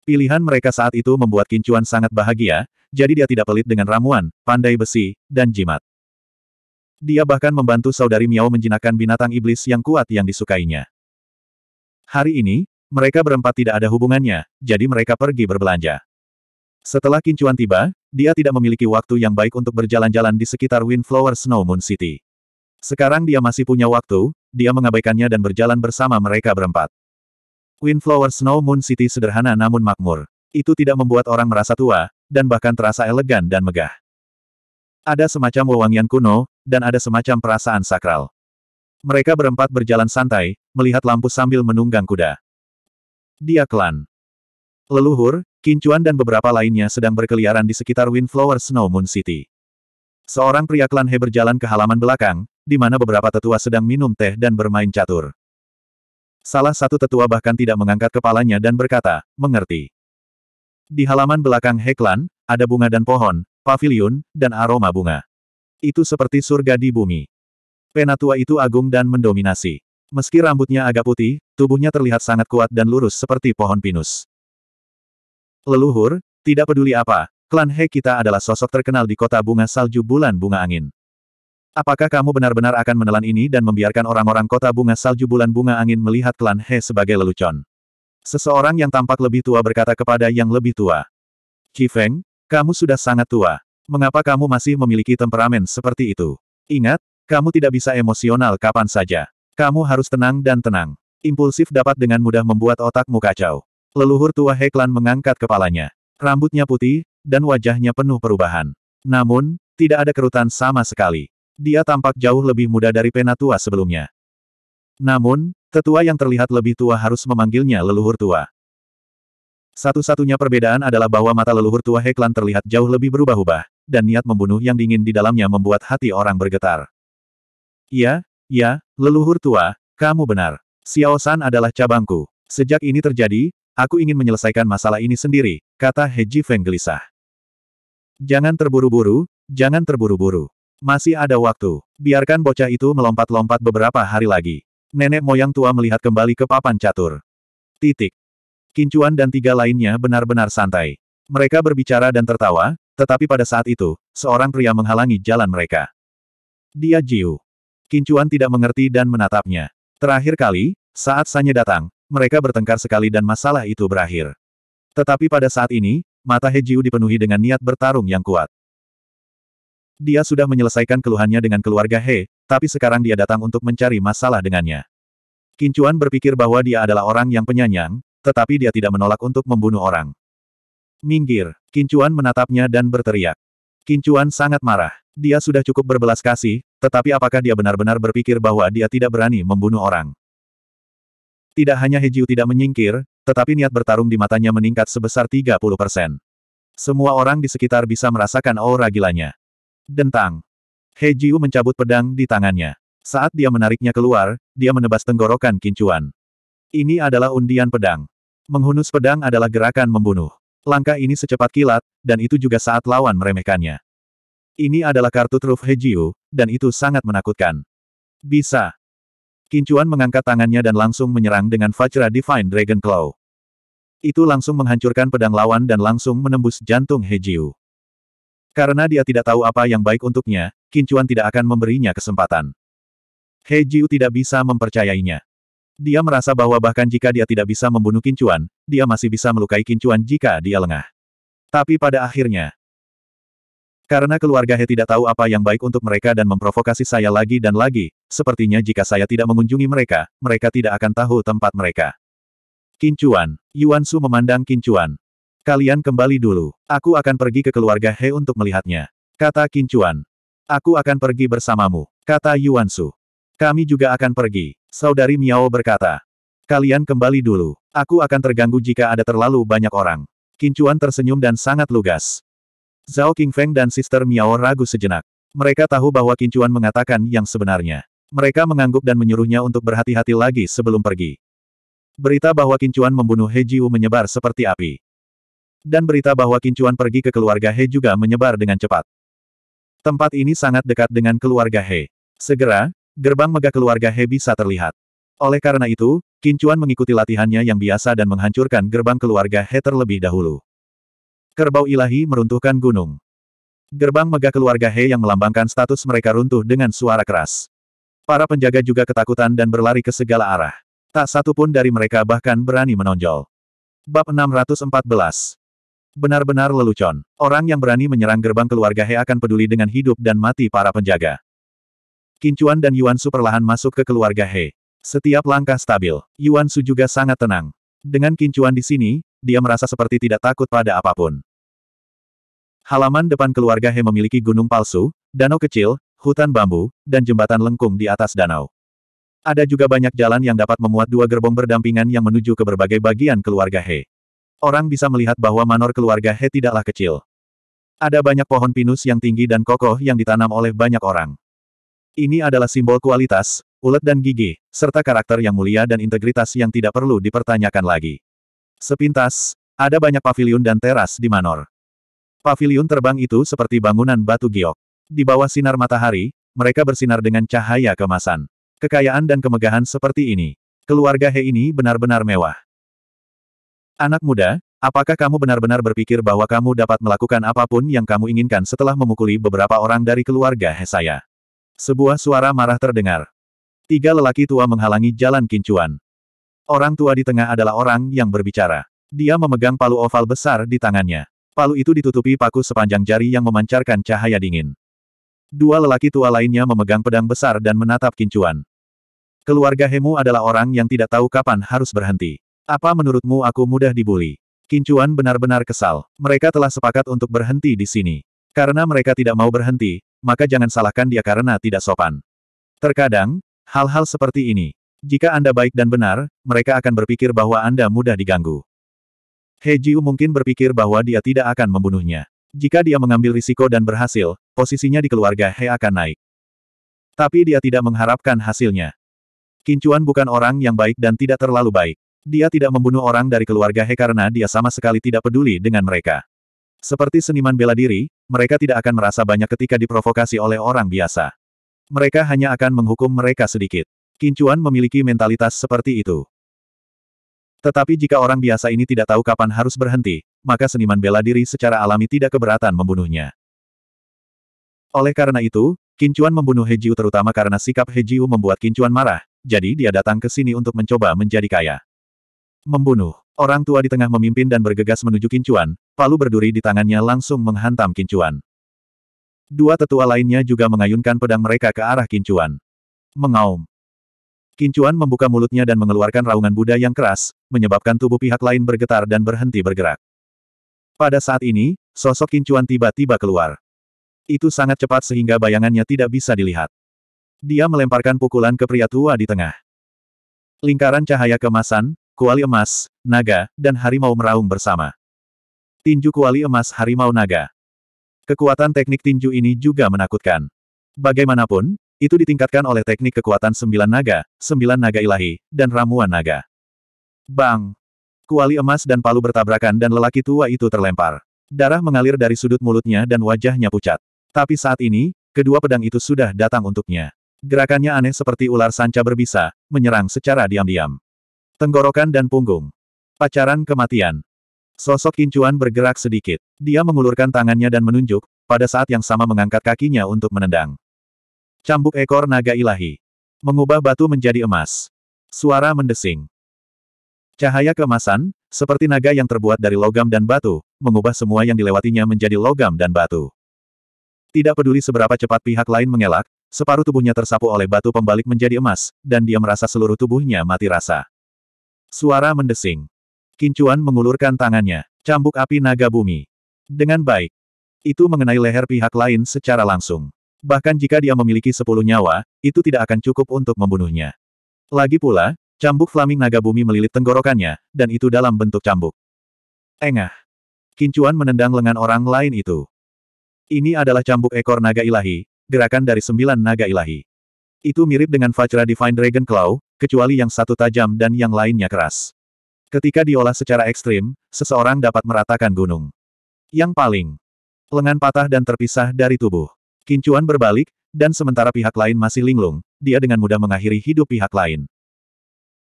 Pilihan mereka saat itu membuat Kincuan sangat bahagia, jadi dia tidak pelit dengan ramuan, pandai besi, dan jimat. Dia bahkan membantu saudari Miao menjinakkan binatang iblis yang kuat yang disukainya. Hari ini, mereka berempat tidak ada hubungannya, jadi mereka pergi berbelanja. Setelah Kincuan tiba, dia tidak memiliki waktu yang baik untuk berjalan-jalan di sekitar Windflower Snow Moon City. Sekarang dia masih punya waktu, dia mengabaikannya dan berjalan bersama mereka berempat. Windflower Snow Moon City sederhana namun makmur. Itu tidak membuat orang merasa tua, dan bahkan terasa elegan dan megah. Ada semacam wewangian kuno, dan ada semacam perasaan sakral. Mereka berempat berjalan santai, melihat lampu sambil menunggang kuda. Dia klan. Leluhur, Kincuan dan beberapa lainnya sedang berkeliaran di sekitar Windflower Snow Moon City. Seorang pria klan He berjalan ke halaman belakang, di mana beberapa tetua sedang minum teh dan bermain catur. Salah satu tetua bahkan tidak mengangkat kepalanya dan berkata, mengerti. Di halaman belakang He klan, ada bunga dan pohon, pavilion, dan aroma bunga. Itu seperti surga di bumi. Penatua itu agung dan mendominasi. Meski rambutnya agak putih, tubuhnya terlihat sangat kuat dan lurus seperti pohon pinus leluhur, tidak peduli apa, klan He kita adalah sosok terkenal di kota bunga salju bulan bunga angin. Apakah kamu benar-benar akan menelan ini dan membiarkan orang-orang kota bunga salju bulan bunga angin melihat klan He sebagai lelucon? Seseorang yang tampak lebih tua berkata kepada yang lebih tua. Qi Feng, kamu sudah sangat tua. Mengapa kamu masih memiliki temperamen seperti itu? Ingat, kamu tidak bisa emosional kapan saja. Kamu harus tenang dan tenang. Impulsif dapat dengan mudah membuat otakmu kacau. Leluhur tua Heklan mengangkat kepalanya. Rambutnya putih, dan wajahnya penuh perubahan. Namun, tidak ada kerutan sama sekali. Dia tampak jauh lebih muda dari penatua sebelumnya. Namun, tetua yang terlihat lebih tua harus memanggilnya leluhur tua. Satu-satunya perbedaan adalah bahwa mata leluhur tua Heklan terlihat jauh lebih berubah-ubah, dan niat membunuh yang dingin di dalamnya membuat hati orang bergetar. Ya, ya, leluhur tua, kamu benar. Xiao San adalah cabangku. Sejak ini terjadi, Aku ingin menyelesaikan masalah ini sendiri, kata He Ji Feng gelisah. Jangan terburu-buru, jangan terburu-buru. Masih ada waktu. Biarkan bocah itu melompat-lompat beberapa hari lagi. Nenek moyang tua melihat kembali ke papan catur. Titik. Kincuan dan tiga lainnya benar-benar santai. Mereka berbicara dan tertawa, tetapi pada saat itu, seorang pria menghalangi jalan mereka. Dia Jiu. Kincuan tidak mengerti dan menatapnya. Terakhir kali, saat Sanya datang, mereka bertengkar sekali dan masalah itu berakhir. Tetapi pada saat ini, mata Hejiu dipenuhi dengan niat bertarung yang kuat. Dia sudah menyelesaikan keluhannya dengan keluarga He, tapi sekarang dia datang untuk mencari masalah dengannya. Kincuan berpikir bahwa dia adalah orang yang penyanyang, tetapi dia tidak menolak untuk membunuh orang. Minggir, Kincuan menatapnya dan berteriak. Kincuan sangat marah. Dia sudah cukup berbelas kasih, tetapi apakah dia benar-benar berpikir bahwa dia tidak berani membunuh orang? Tidak hanya Hejiu tidak menyingkir, tetapi niat bertarung di matanya meningkat sebesar 30 persen. Semua orang di sekitar bisa merasakan aura gilanya. Dentang. Hejiu mencabut pedang di tangannya. Saat dia menariknya keluar, dia menebas tenggorokan kincuan. Ini adalah undian pedang. Menghunus pedang adalah gerakan membunuh. Langkah ini secepat kilat, dan itu juga saat lawan meremehkannya. Ini adalah kartu truf Hejiu, dan itu sangat menakutkan. Bisa. Kincuan mengangkat tangannya dan langsung menyerang dengan Vajra Divine Dragon Claw. Itu langsung menghancurkan pedang lawan dan langsung menembus jantung Hejiu. Karena dia tidak tahu apa yang baik untuknya, Kincuan tidak akan memberinya kesempatan. Hejiu tidak bisa mempercayainya. Dia merasa bahwa bahkan jika dia tidak bisa membunuh Kincuan, dia masih bisa melukai Kincuan jika dia lengah. Tapi pada akhirnya, karena keluarga He tidak tahu apa yang baik untuk mereka dan memprovokasi saya lagi dan lagi, Sepertinya jika saya tidak mengunjungi mereka, mereka tidak akan tahu tempat mereka. Kincuan. Yuan Su memandang Kincuan. Kalian kembali dulu. Aku akan pergi ke keluarga He untuk melihatnya. Kata Kincuan. Aku akan pergi bersamamu. Kata Yuan Su. Kami juga akan pergi. Saudari Miao berkata. Kalian kembali dulu. Aku akan terganggu jika ada terlalu banyak orang. Kincuan tersenyum dan sangat lugas. Zhao Qingfeng dan Sister Miao ragu sejenak. Mereka tahu bahwa Kincuan mengatakan yang sebenarnya. Mereka mengangguk dan menyuruhnya untuk berhati-hati lagi sebelum pergi. Berita bahwa Kincuan membunuh He Jiu menyebar seperti api. Dan berita bahwa Kincuan pergi ke keluarga He juga menyebar dengan cepat. Tempat ini sangat dekat dengan keluarga He. Segera, gerbang megah keluarga He bisa terlihat. Oleh karena itu, Kincuan mengikuti latihannya yang biasa dan menghancurkan gerbang keluarga He terlebih dahulu. Kerbau ilahi meruntuhkan gunung. Gerbang megah keluarga He yang melambangkan status mereka runtuh dengan suara keras. Para penjaga juga ketakutan dan berlari ke segala arah. Tak satu pun dari mereka bahkan berani menonjol. Bab 614 Benar-benar lelucon. Orang yang berani menyerang gerbang keluarga He akan peduli dengan hidup dan mati para penjaga. Kincuan dan Yuan Su perlahan masuk ke keluarga He. Setiap langkah stabil, Yuan Su juga sangat tenang. Dengan Kincuan di sini, dia merasa seperti tidak takut pada apapun. Halaman depan keluarga He memiliki gunung palsu, danau kecil, hutan bambu, dan jembatan lengkung di atas danau. Ada juga banyak jalan yang dapat memuat dua gerbong berdampingan yang menuju ke berbagai bagian keluarga He. Orang bisa melihat bahwa manor keluarga He tidaklah kecil. Ada banyak pohon pinus yang tinggi dan kokoh yang ditanam oleh banyak orang. Ini adalah simbol kualitas, ulet dan gigi, serta karakter yang mulia dan integritas yang tidak perlu dipertanyakan lagi. Sepintas, ada banyak paviliun dan teras di manor. Paviliun terbang itu seperti bangunan batu giok. Di bawah sinar matahari, mereka bersinar dengan cahaya kemasan. Kekayaan dan kemegahan seperti ini. Keluarga He ini benar-benar mewah. Anak muda, apakah kamu benar-benar berpikir bahwa kamu dapat melakukan apapun yang kamu inginkan setelah memukuli beberapa orang dari keluarga He saya? Sebuah suara marah terdengar. Tiga lelaki tua menghalangi jalan kincuan. Orang tua di tengah adalah orang yang berbicara. Dia memegang palu oval besar di tangannya. Palu itu ditutupi paku sepanjang jari yang memancarkan cahaya dingin. Dua lelaki tua lainnya memegang pedang besar dan menatap kincuan. Keluarga Hemu adalah orang yang tidak tahu kapan harus berhenti. Apa menurutmu aku mudah dibully? Kincuan benar-benar kesal. Mereka telah sepakat untuk berhenti di sini. Karena mereka tidak mau berhenti, maka jangan salahkan dia karena tidak sopan. Terkadang, hal-hal seperti ini. Jika Anda baik dan benar, mereka akan berpikir bahwa Anda mudah diganggu. He Jiu mungkin berpikir bahwa dia tidak akan membunuhnya. Jika dia mengambil risiko dan berhasil, posisinya di keluarga He akan naik. Tapi dia tidak mengharapkan hasilnya. Kincuan bukan orang yang baik dan tidak terlalu baik. Dia tidak membunuh orang dari keluarga He karena dia sama sekali tidak peduli dengan mereka. Seperti seniman bela diri, mereka tidak akan merasa banyak ketika diprovokasi oleh orang biasa. Mereka hanya akan menghukum mereka sedikit. Kincuan memiliki mentalitas seperti itu. Tetapi jika orang biasa ini tidak tahu kapan harus berhenti, maka seniman bela diri secara alami tidak keberatan membunuhnya. Oleh karena itu, Kincuan membunuh Hejiu terutama karena sikap Hejiu membuat Kincuan marah, jadi dia datang ke sini untuk mencoba menjadi kaya. Membunuh. Orang tua di tengah memimpin dan bergegas menuju Kincuan, palu berduri di tangannya langsung menghantam Kincuan. Dua tetua lainnya juga mengayunkan pedang mereka ke arah Kincuan. Mengaum. Kincuan membuka mulutnya dan mengeluarkan raungan Buddha yang keras, menyebabkan tubuh pihak lain bergetar dan berhenti bergerak. Pada saat ini, sosok Kincuan tiba-tiba keluar. Itu sangat cepat sehingga bayangannya tidak bisa dilihat. Dia melemparkan pukulan ke pria tua di tengah. Lingkaran cahaya kemasan, kuali emas, naga, dan harimau meraung bersama. Tinju kuali emas harimau naga. Kekuatan teknik tinju ini juga menakutkan. Bagaimanapun, itu ditingkatkan oleh teknik kekuatan sembilan naga, sembilan naga ilahi, dan ramuan naga. Bang! Kuali emas dan palu bertabrakan dan lelaki tua itu terlempar. Darah mengalir dari sudut mulutnya dan wajahnya pucat. Tapi saat ini, kedua pedang itu sudah datang untuknya. Gerakannya aneh seperti ular sanca berbisa, menyerang secara diam-diam. Tenggorokan dan punggung. Pacaran kematian. Sosok Kincuan bergerak sedikit. Dia mengulurkan tangannya dan menunjuk, pada saat yang sama mengangkat kakinya untuk menendang. Cambuk ekor naga ilahi. Mengubah batu menjadi emas. Suara mendesing. Cahaya kemasan, seperti naga yang terbuat dari logam dan batu, mengubah semua yang dilewatinya menjadi logam dan batu. Tidak peduli seberapa cepat pihak lain mengelak, separuh tubuhnya tersapu oleh batu pembalik menjadi emas, dan dia merasa seluruh tubuhnya mati rasa. Suara mendesing. Kincuan mengulurkan tangannya. Cambuk api naga bumi. Dengan baik. Itu mengenai leher pihak lain secara langsung. Bahkan jika dia memiliki sepuluh nyawa, itu tidak akan cukup untuk membunuhnya. Lagi pula, cambuk flaming naga bumi melilit tenggorokannya, dan itu dalam bentuk cambuk. Engah. Kincuan menendang lengan orang lain itu. Ini adalah cambuk ekor naga ilahi, gerakan dari sembilan naga ilahi. Itu mirip dengan Vajra Divine Dragon Claw, kecuali yang satu tajam dan yang lainnya keras. Ketika diolah secara ekstrim, seseorang dapat meratakan gunung. Yang paling lengan patah dan terpisah dari tubuh. Kincuan berbalik, dan sementara pihak lain masih linglung, dia dengan mudah mengakhiri hidup pihak lain.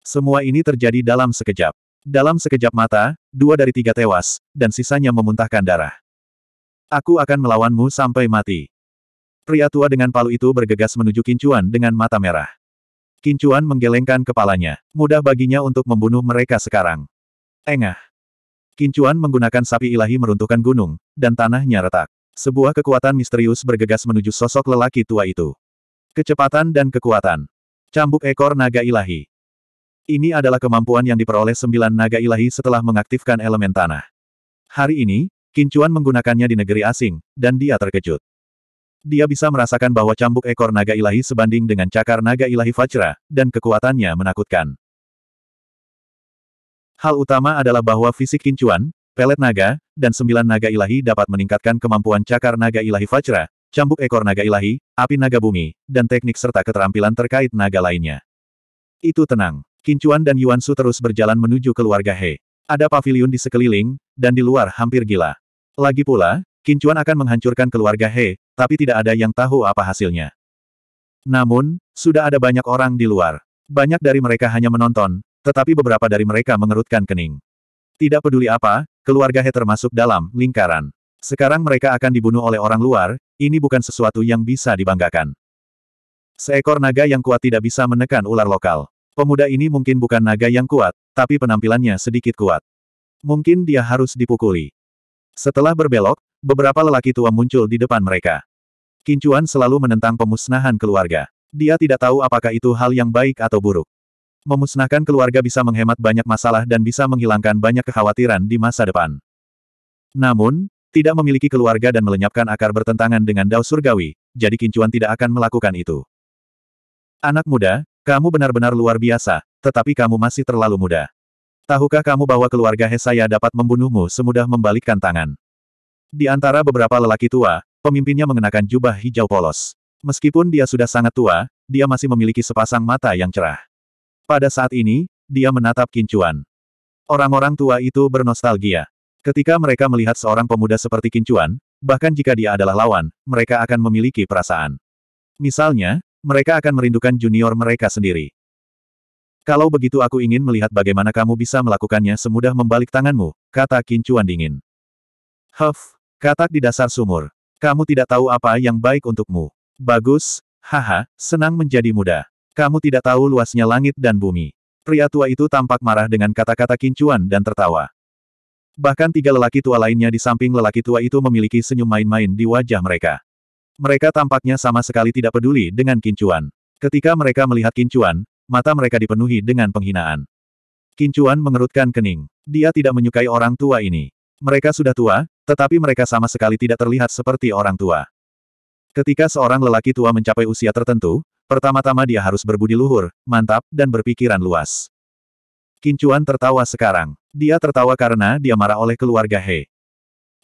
Semua ini terjadi dalam sekejap. Dalam sekejap mata, dua dari tiga tewas, dan sisanya memuntahkan darah. Aku akan melawanmu sampai mati. Pria tua dengan palu itu bergegas menuju Kincuan dengan mata merah. Kincuan menggelengkan kepalanya. Mudah baginya untuk membunuh mereka sekarang. Engah. Kincuan menggunakan sapi ilahi meruntuhkan gunung, dan tanahnya retak. Sebuah kekuatan misterius bergegas menuju sosok lelaki tua itu. Kecepatan dan kekuatan. Cambuk ekor naga ilahi. Ini adalah kemampuan yang diperoleh sembilan naga ilahi setelah mengaktifkan elemen tanah. Hari ini, Kincuan menggunakannya di negeri asing, dan dia terkejut. Dia bisa merasakan bahwa cambuk ekor naga ilahi sebanding dengan cakar naga ilahi Fajra, dan kekuatannya menakutkan. Hal utama adalah bahwa fisik kincuan, pelet naga, dan sembilan naga ilahi dapat meningkatkan kemampuan cakar naga ilahi Fajra, cambuk ekor naga ilahi, api naga bumi, dan teknik serta keterampilan terkait naga lainnya. Itu tenang. Kincuan dan Yuan Su terus berjalan menuju keluarga He. Ada pavilion di sekeliling, dan di luar hampir gila. Lagi pula, Kincuan akan menghancurkan keluarga He, tapi tidak ada yang tahu apa hasilnya. Namun, sudah ada banyak orang di luar. Banyak dari mereka hanya menonton, tetapi beberapa dari mereka mengerutkan kening. Tidak peduli apa, keluarga He termasuk dalam lingkaran. Sekarang mereka akan dibunuh oleh orang luar, ini bukan sesuatu yang bisa dibanggakan. Seekor naga yang kuat tidak bisa menekan ular lokal. Pemuda ini mungkin bukan naga yang kuat, tapi penampilannya sedikit kuat. Mungkin dia harus dipukuli. Setelah berbelok, beberapa lelaki tua muncul di depan mereka. Kincuan selalu menentang pemusnahan keluarga. Dia tidak tahu apakah itu hal yang baik atau buruk. Memusnahkan keluarga bisa menghemat banyak masalah dan bisa menghilangkan banyak kekhawatiran di masa depan. Namun, tidak memiliki keluarga dan melenyapkan akar bertentangan dengan dao surgawi, jadi Kincuan tidak akan melakukan itu. Anak muda, kamu benar-benar luar biasa, tetapi kamu masih terlalu muda. Tahukah kamu bahwa keluarga Hesaya dapat membunuhmu semudah membalikkan tangan? Di antara beberapa lelaki tua, pemimpinnya mengenakan jubah hijau polos. Meskipun dia sudah sangat tua, dia masih memiliki sepasang mata yang cerah. Pada saat ini, dia menatap Kincuan. Orang-orang tua itu bernostalgia. Ketika mereka melihat seorang pemuda seperti Kincuan, bahkan jika dia adalah lawan, mereka akan memiliki perasaan. Misalnya, mereka akan merindukan junior mereka sendiri. Kalau begitu aku ingin melihat bagaimana kamu bisa melakukannya semudah membalik tanganmu, kata Kincuan dingin. Huff, katak di dasar sumur. Kamu tidak tahu apa yang baik untukmu. Bagus, haha, senang menjadi muda. Kamu tidak tahu luasnya langit dan bumi. Pria tua itu tampak marah dengan kata-kata Kincuan dan tertawa. Bahkan tiga lelaki tua lainnya di samping lelaki tua itu memiliki senyum main-main di wajah mereka. Mereka tampaknya sama sekali tidak peduli dengan Kincuan. Ketika mereka melihat Kincuan, mata mereka dipenuhi dengan penghinaan. Kincuan mengerutkan kening. Dia tidak menyukai orang tua ini. Mereka sudah tua, tetapi mereka sama sekali tidak terlihat seperti orang tua. Ketika seorang lelaki tua mencapai usia tertentu, pertama-tama dia harus berbudi luhur, mantap, dan berpikiran luas. Kincuan tertawa sekarang. Dia tertawa karena dia marah oleh keluarga He.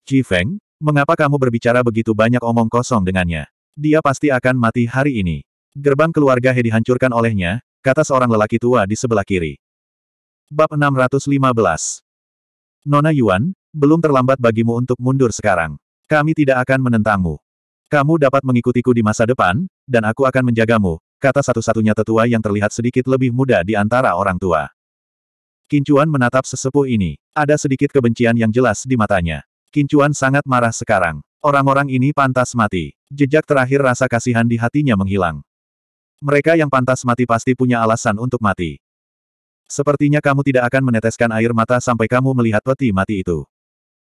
Ji Feng, mengapa kamu berbicara begitu banyak omong kosong dengannya? Dia pasti akan mati hari ini. Gerbang keluarga He dihancurkan olehnya, kata seorang lelaki tua di sebelah kiri. Bab 615 Nona Yuan, belum terlambat bagimu untuk mundur sekarang. Kami tidak akan menentangmu. Kamu dapat mengikutiku di masa depan, dan aku akan menjagamu, kata satu-satunya tetua yang terlihat sedikit lebih muda di antara orang tua. Kincuan menatap sesepuh ini. Ada sedikit kebencian yang jelas di matanya. Kincuan sangat marah sekarang. Orang-orang ini pantas mati. Jejak terakhir rasa kasihan di hatinya menghilang. Mereka yang pantas mati pasti punya alasan untuk mati. Sepertinya kamu tidak akan meneteskan air mata sampai kamu melihat peti mati itu.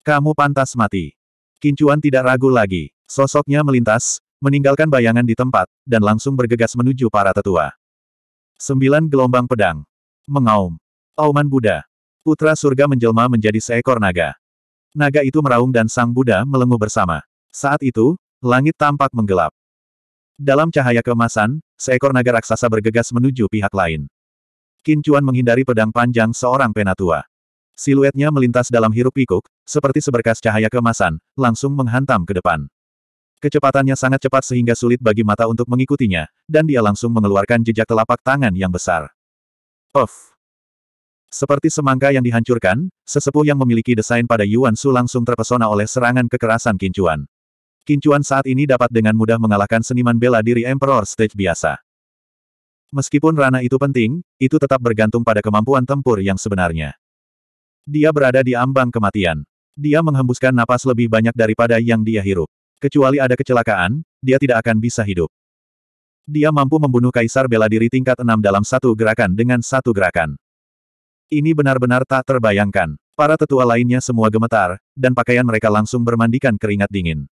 Kamu pantas mati. Kincuan tidak ragu lagi. Sosoknya melintas, meninggalkan bayangan di tempat, dan langsung bergegas menuju para tetua. Sembilan gelombang pedang. Mengaum. Auman Buddha. Putra surga menjelma menjadi seekor naga. Naga itu meraung dan sang Buddha melenguh bersama. Saat itu, langit tampak menggelap. Dalam cahaya kemasan. Seekor naga raksasa bergegas menuju pihak lain. Qin Chuan menghindari pedang panjang seorang penatua. Siluetnya melintas dalam hirup pikuk, seperti seberkas cahaya kemasan, langsung menghantam ke depan. Kecepatannya sangat cepat sehingga sulit bagi mata untuk mengikutinya, dan dia langsung mengeluarkan jejak telapak tangan yang besar. Of! Seperti semangka yang dihancurkan, sesepuh yang memiliki desain pada Yuan Su langsung terpesona oleh serangan kekerasan kincuan. Kincuan saat ini dapat dengan mudah mengalahkan seniman bela diri Emperor Stage biasa. Meskipun rana itu penting, itu tetap bergantung pada kemampuan tempur yang sebenarnya. Dia berada di ambang kematian. Dia menghembuskan napas lebih banyak daripada yang dia hirup. Kecuali ada kecelakaan, dia tidak akan bisa hidup. Dia mampu membunuh kaisar bela diri tingkat 6 dalam satu gerakan dengan satu gerakan. Ini benar-benar tak terbayangkan. Para tetua lainnya semua gemetar, dan pakaian mereka langsung bermandikan keringat dingin.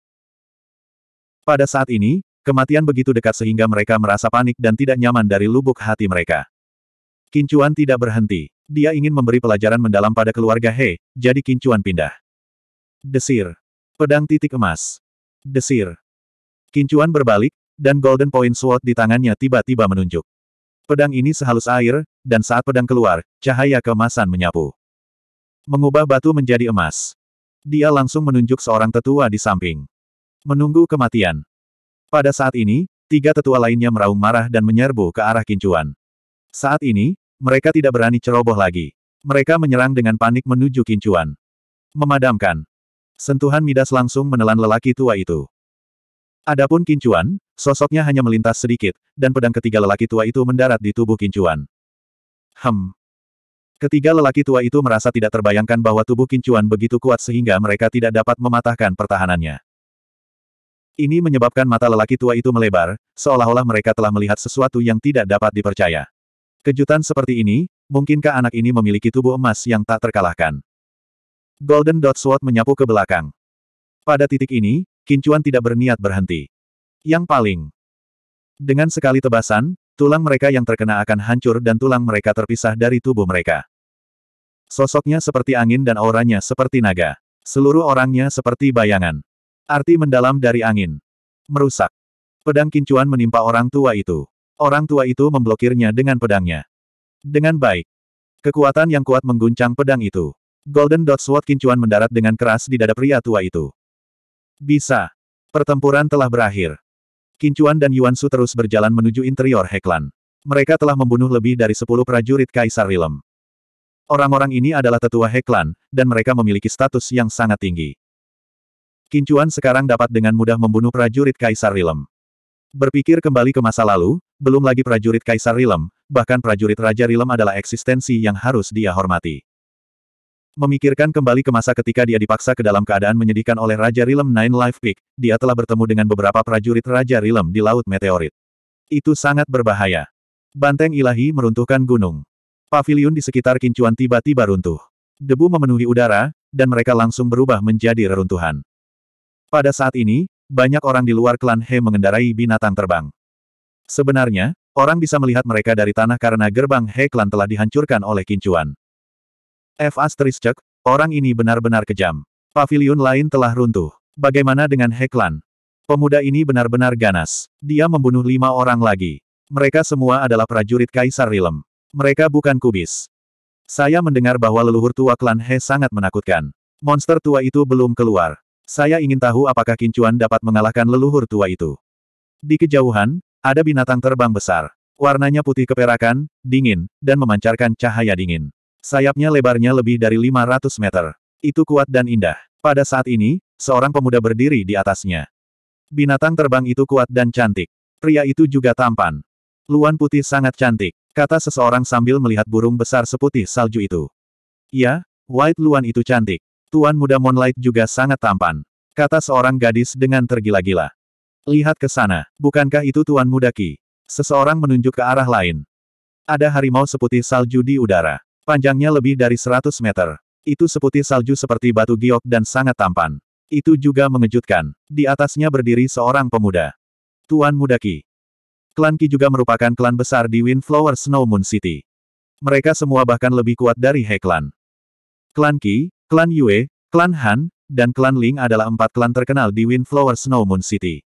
Pada saat ini, kematian begitu dekat sehingga mereka merasa panik dan tidak nyaman dari lubuk hati mereka. Kincuan tidak berhenti. Dia ingin memberi pelajaran mendalam pada keluarga He, jadi Kincuan pindah. Desir. Pedang titik emas. Desir. Kincuan berbalik, dan Golden Point Sword di tangannya tiba-tiba menunjuk. Pedang ini sehalus air, dan saat pedang keluar, cahaya kemasan menyapu. Mengubah batu menjadi emas. Dia langsung menunjuk seorang tetua di samping. Menunggu kematian. Pada saat ini, tiga tetua lainnya meraung marah dan menyerbu ke arah kincuan. Saat ini, mereka tidak berani ceroboh lagi. Mereka menyerang dengan panik menuju kincuan. Memadamkan. Sentuhan Midas langsung menelan lelaki tua itu. Adapun kincuan, sosoknya hanya melintas sedikit, dan pedang ketiga lelaki tua itu mendarat di tubuh kincuan. Hem. Ketiga lelaki tua itu merasa tidak terbayangkan bahwa tubuh kincuan begitu kuat sehingga mereka tidak dapat mematahkan pertahanannya. Ini menyebabkan mata lelaki tua itu melebar, seolah-olah mereka telah melihat sesuatu yang tidak dapat dipercaya. Kejutan seperti ini, mungkinkah anak ini memiliki tubuh emas yang tak terkalahkan? Golden Dot Sword menyapu ke belakang. Pada titik ini, Kincuan tidak berniat berhenti. Yang paling, dengan sekali tebasan, tulang mereka yang terkena akan hancur dan tulang mereka terpisah dari tubuh mereka. Sosoknya seperti angin dan auranya seperti naga. Seluruh orangnya seperti bayangan. Arti mendalam dari angin. Merusak. Pedang kincuan menimpa orang tua itu. Orang tua itu memblokirnya dengan pedangnya. Dengan baik. Kekuatan yang kuat mengguncang pedang itu. Golden Dot Sword kincuan mendarat dengan keras di dada pria tua itu. Bisa. Pertempuran telah berakhir. Kincuan dan Yuan Su terus berjalan menuju interior Heklan. Mereka telah membunuh lebih dari sepuluh prajurit Kaisar Rilem. Orang-orang ini adalah tetua Heklan, dan mereka memiliki status yang sangat tinggi. Kincuan sekarang dapat dengan mudah membunuh prajurit Kaisar Rilem. Berpikir kembali ke masa lalu, belum lagi prajurit Kaisar Rilem, bahkan prajurit Raja Rilem adalah eksistensi yang harus dia hormati. Memikirkan kembali ke masa ketika dia dipaksa ke dalam keadaan menyedihkan oleh Raja Rilem Nine Life Peak, dia telah bertemu dengan beberapa prajurit Raja Rilem di Laut Meteorit. Itu sangat berbahaya. Banteng ilahi meruntuhkan gunung. Pavilion di sekitar Kincuan tiba-tiba runtuh. Debu memenuhi udara, dan mereka langsung berubah menjadi reruntuhan. Pada saat ini, banyak orang di luar klan He mengendarai binatang terbang. Sebenarnya, orang bisa melihat mereka dari tanah karena gerbang He klan telah dihancurkan oleh kincuan. F. Asteriscek, orang ini benar-benar kejam. Pavilion lain telah runtuh. Bagaimana dengan He klan? Pemuda ini benar-benar ganas. Dia membunuh lima orang lagi. Mereka semua adalah prajurit Kaisar Rilem. Mereka bukan kubis. Saya mendengar bahwa leluhur tua klan He sangat menakutkan. Monster tua itu belum keluar. Saya ingin tahu apakah Kincuan dapat mengalahkan leluhur tua itu. Di kejauhan, ada binatang terbang besar. Warnanya putih keperakan, dingin, dan memancarkan cahaya dingin. Sayapnya lebarnya lebih dari 500 meter. Itu kuat dan indah. Pada saat ini, seorang pemuda berdiri di atasnya. Binatang terbang itu kuat dan cantik. Pria itu juga tampan. Luan putih sangat cantik, kata seseorang sambil melihat burung besar seputih salju itu. Ya, White Luan itu cantik. Tuan muda Moonlight juga sangat tampan. Kata seorang gadis dengan tergila-gila. Lihat ke sana, bukankah itu Tuan muda Ki? Seseorang menunjuk ke arah lain. Ada harimau seputih salju di udara. Panjangnya lebih dari 100 meter. Itu seputih salju seperti batu giok dan sangat tampan. Itu juga mengejutkan. Di atasnya berdiri seorang pemuda. Tuan muda Ki. Klan Ki juga merupakan klan besar di Windflower Snow Moon City. Mereka semua bahkan lebih kuat dari Heklan. Klan Ki. Klan Yue, klan Han, dan klan Ling adalah empat klan terkenal di Windflower Snow Moon City.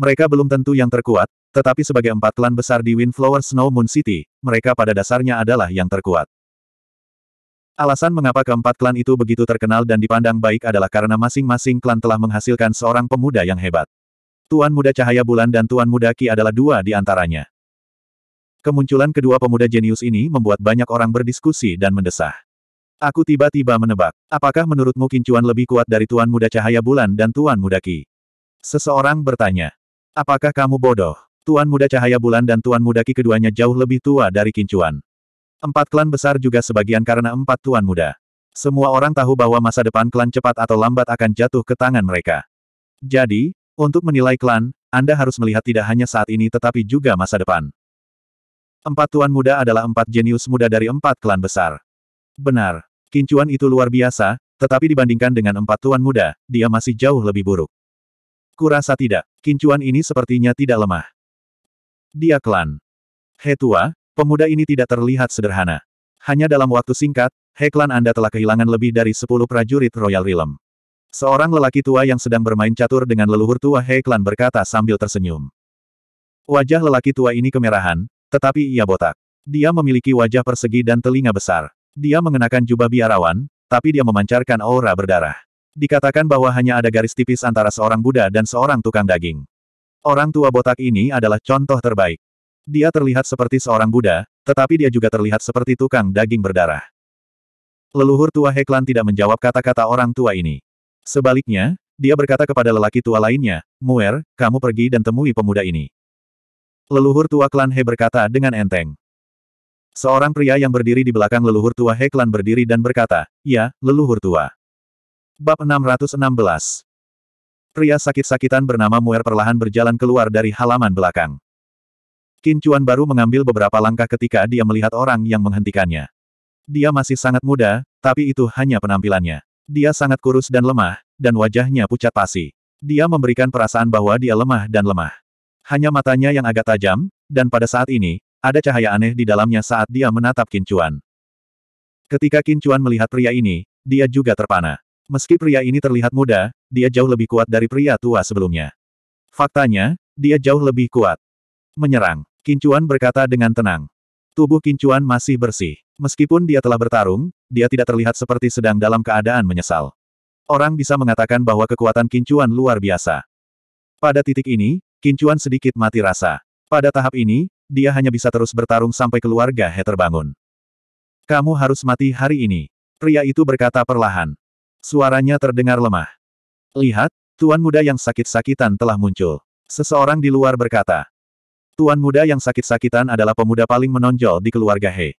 Mereka belum tentu yang terkuat, tetapi sebagai empat klan besar di Windflower Snow Moon City, mereka pada dasarnya adalah yang terkuat. Alasan mengapa keempat klan itu begitu terkenal dan dipandang baik adalah karena masing-masing klan telah menghasilkan seorang pemuda yang hebat. Tuan Muda Cahaya Bulan dan Tuan Muda Ki adalah dua di antaranya. Kemunculan kedua pemuda jenius ini membuat banyak orang berdiskusi dan mendesah. Aku tiba-tiba menebak. Apakah menurutmu kincuan lebih kuat dari Tuan Muda Cahaya Bulan dan Tuan Muda Ki? Seseorang bertanya. Apakah kamu bodoh? Tuan Muda Cahaya Bulan dan Tuan Muda Ki keduanya jauh lebih tua dari kincuan. Empat klan besar juga sebagian karena empat Tuan Muda. Semua orang tahu bahwa masa depan klan cepat atau lambat akan jatuh ke tangan mereka. Jadi, untuk menilai klan, Anda harus melihat tidak hanya saat ini tetapi juga masa depan. Empat tuan muda adalah empat jenius muda dari empat klan besar. Benar. Kincuan itu luar biasa, tetapi dibandingkan dengan empat tuan muda, dia masih jauh lebih buruk. Kurasa tidak, kincuan ini sepertinya tidak lemah. Dia klan. He tua, pemuda ini tidak terlihat sederhana. Hanya dalam waktu singkat, He klan Anda telah kehilangan lebih dari sepuluh prajurit Royal Realm. Seorang lelaki tua yang sedang bermain catur dengan leluhur tua He klan berkata sambil tersenyum. Wajah lelaki tua ini kemerahan, tetapi ia botak. Dia memiliki wajah persegi dan telinga besar. Dia mengenakan jubah biarawan, tapi dia memancarkan aura berdarah. Dikatakan bahwa hanya ada garis tipis antara seorang Buddha dan seorang tukang daging. Orang tua botak ini adalah contoh terbaik. Dia terlihat seperti seorang Buddha, tetapi dia juga terlihat seperti tukang daging berdarah. Leluhur tua Heklan tidak menjawab kata-kata orang tua ini. Sebaliknya, dia berkata kepada lelaki tua lainnya, Muer, kamu pergi dan temui pemuda ini. Leluhur tua klan He berkata dengan enteng. Seorang pria yang berdiri di belakang leluhur tua Heklan berdiri dan berkata, Ya, leluhur tua. Bab 616 Pria sakit-sakitan bernama Muer perlahan berjalan keluar dari halaman belakang. Kincuan baru mengambil beberapa langkah ketika dia melihat orang yang menghentikannya. Dia masih sangat muda, tapi itu hanya penampilannya. Dia sangat kurus dan lemah, dan wajahnya pucat pasi. Dia memberikan perasaan bahwa dia lemah dan lemah. Hanya matanya yang agak tajam, dan pada saat ini, ada cahaya aneh di dalamnya saat dia menatap Kincuan. Ketika Kincuan melihat pria ini, dia juga terpana. Meski pria ini terlihat muda, dia jauh lebih kuat dari pria tua sebelumnya. Faktanya, dia jauh lebih kuat. Menyerang, Kincuan berkata dengan tenang. Tubuh Kincuan masih bersih. Meskipun dia telah bertarung, dia tidak terlihat seperti sedang dalam keadaan menyesal. Orang bisa mengatakan bahwa kekuatan Kincuan luar biasa. Pada titik ini, Kincuan sedikit mati rasa. Pada tahap ini, dia hanya bisa terus bertarung sampai keluarga He terbangun. Kamu harus mati hari ini. Pria itu berkata perlahan. Suaranya terdengar lemah. Lihat, tuan muda yang sakit-sakitan telah muncul. Seseorang di luar berkata. Tuan muda yang sakit-sakitan adalah pemuda paling menonjol di keluarga He.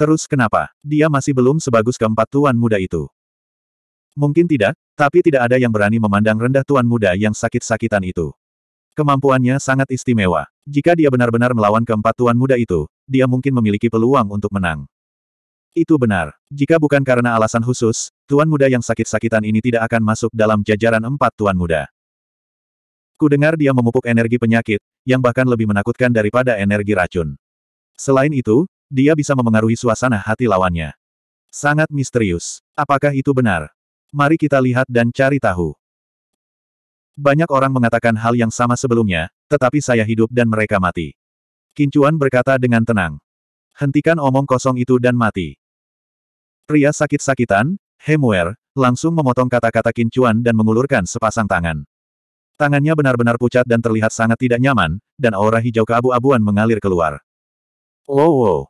Terus kenapa? Dia masih belum sebagus keempat tuan muda itu. Mungkin tidak, tapi tidak ada yang berani memandang rendah tuan muda yang sakit-sakitan itu. Kemampuannya sangat istimewa. Jika dia benar-benar melawan keempat tuan muda itu, dia mungkin memiliki peluang untuk menang. Itu benar. Jika bukan karena alasan khusus, tuan muda yang sakit-sakitan ini tidak akan masuk dalam jajaran empat tuan muda. Kudengar dia memupuk energi penyakit, yang bahkan lebih menakutkan daripada energi racun. Selain itu, dia bisa memengaruhi suasana hati lawannya. Sangat misterius. Apakah itu benar? Mari kita lihat dan cari tahu. Banyak orang mengatakan hal yang sama sebelumnya, tetapi saya hidup dan mereka mati. Kincuan berkata dengan tenang. Hentikan omong kosong itu dan mati. Pria sakit-sakitan, Hemuer, langsung memotong kata-kata Kincuan dan mengulurkan sepasang tangan. Tangannya benar-benar pucat dan terlihat sangat tidak nyaman, dan aura hijau keabu-abuan mengalir keluar. Oh, wow! wow.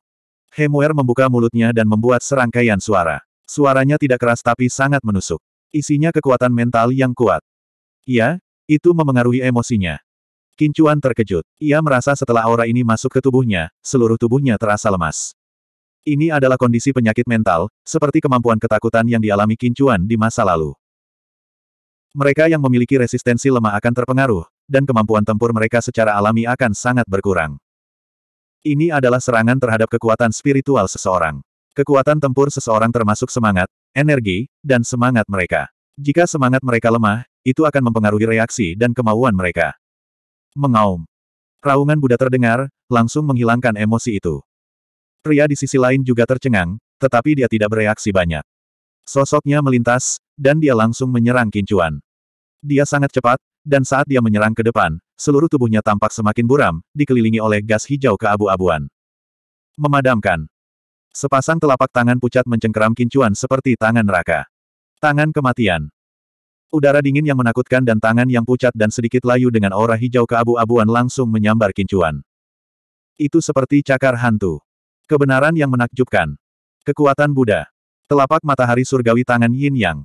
Hemuer membuka mulutnya dan membuat serangkaian suara. Suaranya tidak keras tapi sangat menusuk. Isinya kekuatan mental yang kuat. Iya, itu memengaruhi emosinya. Kincuan terkejut. Ia merasa setelah aura ini masuk ke tubuhnya, seluruh tubuhnya terasa lemas. Ini adalah kondisi penyakit mental, seperti kemampuan ketakutan yang dialami Kincuan di masa lalu. Mereka yang memiliki resistensi lemah akan terpengaruh, dan kemampuan tempur mereka secara alami akan sangat berkurang. Ini adalah serangan terhadap kekuatan spiritual seseorang. Kekuatan tempur seseorang termasuk semangat, energi, dan semangat mereka. Jika semangat mereka lemah, itu akan mempengaruhi reaksi dan kemauan mereka. Mengaum. Raungan Buddha terdengar, langsung menghilangkan emosi itu. Pria di sisi lain juga tercengang, tetapi dia tidak bereaksi banyak. Sosoknya melintas, dan dia langsung menyerang kincuan. Dia sangat cepat, dan saat dia menyerang ke depan, seluruh tubuhnya tampak semakin buram, dikelilingi oleh gas hijau keabu-abuan. Memadamkan. Sepasang telapak tangan pucat mencengkeram kincuan seperti tangan neraka. Tangan kematian. Udara dingin yang menakutkan dan tangan yang pucat dan sedikit layu dengan aura hijau keabu-abuan langsung menyambar kincuan. Itu seperti cakar hantu. Kebenaran yang menakjubkan. Kekuatan Buddha. Telapak matahari surgawi tangan yin yang.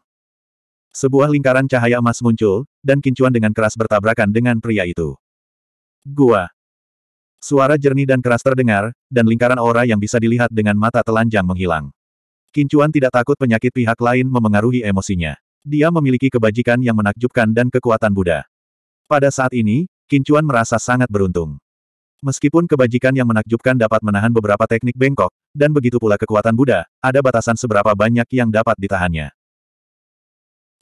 Sebuah lingkaran cahaya emas muncul, dan kincuan dengan keras bertabrakan dengan pria itu. Gua. Suara jernih dan keras terdengar, dan lingkaran aura yang bisa dilihat dengan mata telanjang menghilang. Kincuan tidak takut penyakit pihak lain memengaruhi emosinya. Dia memiliki kebajikan yang menakjubkan dan kekuatan Buddha. Pada saat ini, Kincuan merasa sangat beruntung. Meskipun kebajikan yang menakjubkan dapat menahan beberapa teknik bengkok, dan begitu pula kekuatan Buddha, ada batasan seberapa banyak yang dapat ditahannya.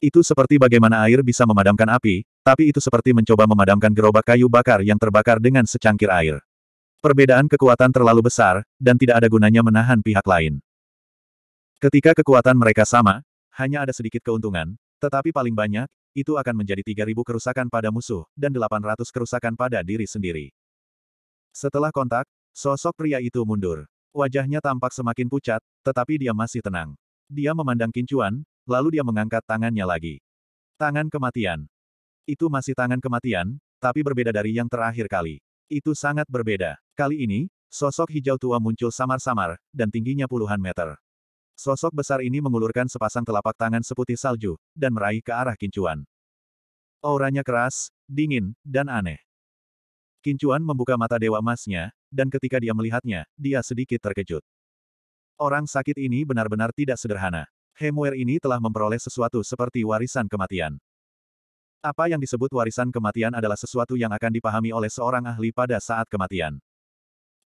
Itu seperti bagaimana air bisa memadamkan api, tapi itu seperti mencoba memadamkan gerobak kayu bakar yang terbakar dengan secangkir air. Perbedaan kekuatan terlalu besar, dan tidak ada gunanya menahan pihak lain. Ketika kekuatan mereka sama, hanya ada sedikit keuntungan, tetapi paling banyak, itu akan menjadi 3.000 kerusakan pada musuh, dan 800 kerusakan pada diri sendiri. Setelah kontak, sosok pria itu mundur. Wajahnya tampak semakin pucat, tetapi dia masih tenang. Dia memandang kincuan, lalu dia mengangkat tangannya lagi. Tangan kematian. Itu masih tangan kematian, tapi berbeda dari yang terakhir kali. Itu sangat berbeda. Kali ini, sosok hijau tua muncul samar-samar, dan tingginya puluhan meter. Sosok besar ini mengulurkan sepasang telapak tangan seputih salju, dan meraih ke arah Kincuan. Auranya keras, dingin, dan aneh. Kincuan membuka mata dewa emasnya, dan ketika dia melihatnya, dia sedikit terkejut. Orang sakit ini benar-benar tidak sederhana. Hemuer ini telah memperoleh sesuatu seperti warisan kematian. Apa yang disebut warisan kematian adalah sesuatu yang akan dipahami oleh seorang ahli pada saat kematian.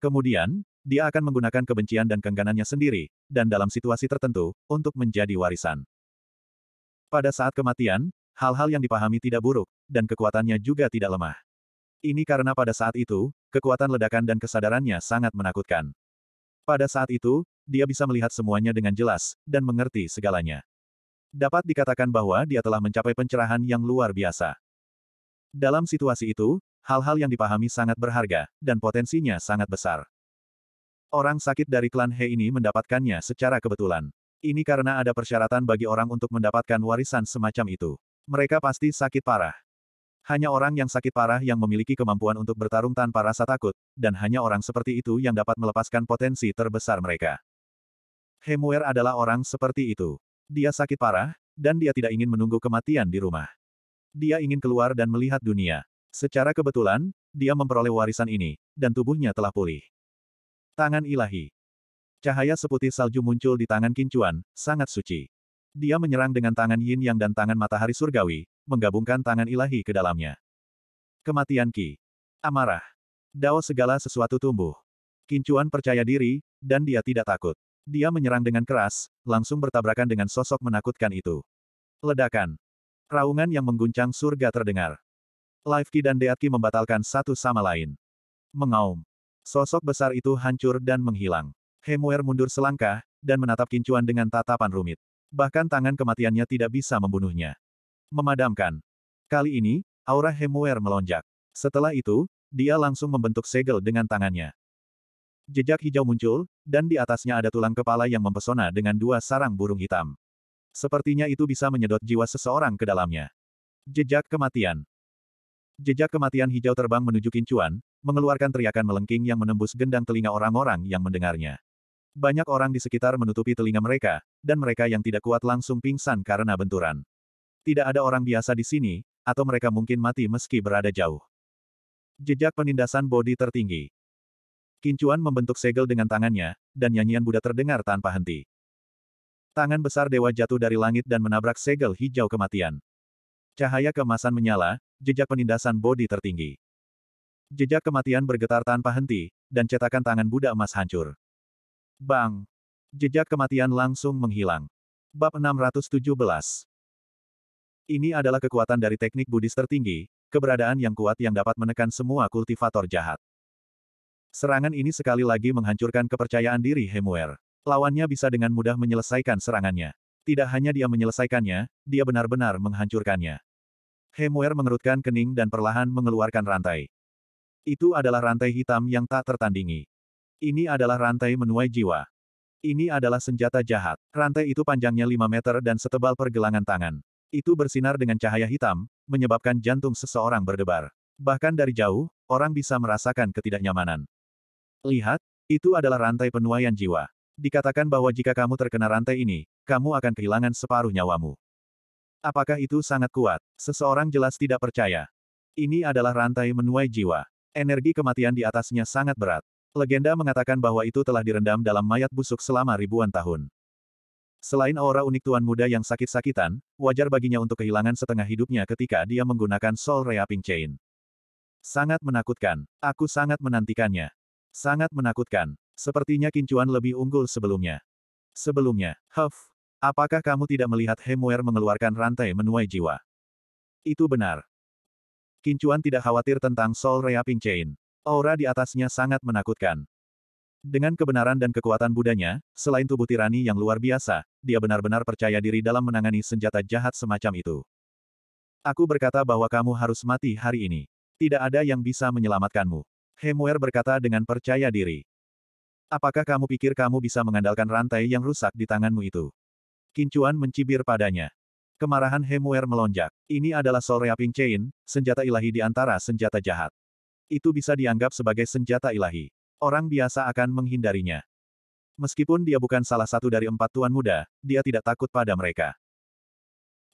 Kemudian, dia akan menggunakan kebencian dan kengganannya sendiri, dan dalam situasi tertentu, untuk menjadi warisan. Pada saat kematian, hal-hal yang dipahami tidak buruk, dan kekuatannya juga tidak lemah. Ini karena pada saat itu, kekuatan ledakan dan kesadarannya sangat menakutkan. Pada saat itu, dia bisa melihat semuanya dengan jelas, dan mengerti segalanya. Dapat dikatakan bahwa dia telah mencapai pencerahan yang luar biasa. Dalam situasi itu, hal-hal yang dipahami sangat berharga, dan potensinya sangat besar. Orang sakit dari klan He ini mendapatkannya secara kebetulan. Ini karena ada persyaratan bagi orang untuk mendapatkan warisan semacam itu. Mereka pasti sakit parah. Hanya orang yang sakit parah yang memiliki kemampuan untuk bertarung tanpa rasa takut, dan hanya orang seperti itu yang dapat melepaskan potensi terbesar mereka. Hemuer adalah orang seperti itu. Dia sakit parah, dan dia tidak ingin menunggu kematian di rumah. Dia ingin keluar dan melihat dunia. Secara kebetulan, dia memperoleh warisan ini, dan tubuhnya telah pulih. Tangan ilahi. Cahaya seputih salju muncul di tangan Kincuan, sangat suci. Dia menyerang dengan tangan yin yang dan tangan matahari surgawi, menggabungkan tangan ilahi ke dalamnya. Kematian Ki. Amarah. Dao segala sesuatu tumbuh. Kincuan percaya diri, dan dia tidak takut. Dia menyerang dengan keras, langsung bertabrakan dengan sosok menakutkan itu. Ledakan. Raungan yang mengguncang surga terdengar. Life dan Deatki membatalkan satu sama lain. Mengaum. Sosok besar itu hancur dan menghilang. Hemuer mundur selangkah, dan menatap kincuan dengan tatapan rumit. Bahkan tangan kematiannya tidak bisa membunuhnya. Memadamkan. Kali ini, aura Hemuer melonjak. Setelah itu, dia langsung membentuk segel dengan tangannya. Jejak hijau muncul, dan di atasnya ada tulang kepala yang mempesona dengan dua sarang burung hitam. Sepertinya itu bisa menyedot jiwa seseorang ke dalamnya. Jejak kematian. Jejak kematian hijau terbang menuju Kincuan, mengeluarkan teriakan melengking yang menembus gendang telinga orang-orang yang mendengarnya. Banyak orang di sekitar menutupi telinga mereka, dan mereka yang tidak kuat langsung pingsan karena benturan. Tidak ada orang biasa di sini, atau mereka mungkin mati meski berada jauh. Jejak penindasan bodi tertinggi. Kincuan membentuk segel dengan tangannya, dan nyanyian Buddha terdengar tanpa henti. Tangan besar dewa jatuh dari langit dan menabrak segel hijau kematian. Cahaya kemasan menyala, jejak penindasan bodi tertinggi. Jejak kematian bergetar tanpa henti, dan cetakan tangan Buddha emas hancur. Bang! Jejak kematian langsung menghilang. Bab 617 Ini adalah kekuatan dari teknik Buddhis tertinggi, keberadaan yang kuat yang dapat menekan semua kultivator jahat. Serangan ini sekali lagi menghancurkan kepercayaan diri Hemuer. Lawannya bisa dengan mudah menyelesaikan serangannya. Tidak hanya dia menyelesaikannya, dia benar-benar menghancurkannya. Hemuer mengerutkan kening dan perlahan mengeluarkan rantai. Itu adalah rantai hitam yang tak tertandingi. Ini adalah rantai menuai jiwa. Ini adalah senjata jahat. Rantai itu panjangnya 5 meter dan setebal pergelangan tangan. Itu bersinar dengan cahaya hitam, menyebabkan jantung seseorang berdebar. Bahkan dari jauh, orang bisa merasakan ketidaknyamanan. Lihat, itu adalah rantai penuaian jiwa dikatakan bahwa jika kamu terkena rantai ini, kamu akan kehilangan separuh nyawamu. Apakah itu sangat kuat? Seseorang jelas tidak percaya. Ini adalah rantai menuai jiwa. Energi kematian di atasnya sangat berat. Legenda mengatakan bahwa itu telah direndam dalam mayat busuk selama ribuan tahun. Selain aura unik tuan muda yang sakit-sakitan, wajar baginya untuk kehilangan setengah hidupnya ketika dia menggunakan Soul Reaping Chain. Sangat menakutkan. Aku sangat menantikannya. Sangat menakutkan. Sepertinya Kincuan lebih unggul sebelumnya. Sebelumnya, Huff, apakah kamu tidak melihat Hemuer mengeluarkan rantai menuai jiwa? Itu benar. Kincuan tidak khawatir tentang Soul Reaping Chain. Aura di atasnya sangat menakutkan. Dengan kebenaran dan kekuatan budanya, selain tubuh tirani yang luar biasa, dia benar-benar percaya diri dalam menangani senjata jahat semacam itu. Aku berkata bahwa kamu harus mati hari ini. Tidak ada yang bisa menyelamatkanmu. Hemuer berkata dengan percaya diri. Apakah kamu pikir kamu bisa mengandalkan rantai yang rusak di tanganmu itu? Kincuan mencibir padanya. Kemarahan Hemuer melonjak. Ini adalah Soul Reaping Chain, senjata ilahi di antara senjata jahat. Itu bisa dianggap sebagai senjata ilahi. Orang biasa akan menghindarinya. Meskipun dia bukan salah satu dari empat tuan muda, dia tidak takut pada mereka.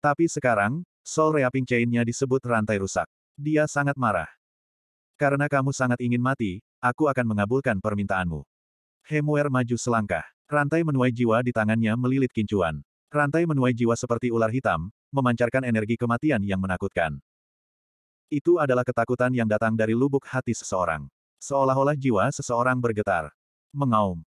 Tapi sekarang, Soul Reaping Chain-nya disebut rantai rusak. Dia sangat marah. Karena kamu sangat ingin mati, aku akan mengabulkan permintaanmu. Hemuer maju selangkah. Rantai menuai jiwa di tangannya melilit kincuan. Rantai menuai jiwa seperti ular hitam, memancarkan energi kematian yang menakutkan. Itu adalah ketakutan yang datang dari lubuk hati seseorang. Seolah-olah jiwa seseorang bergetar. Mengaum.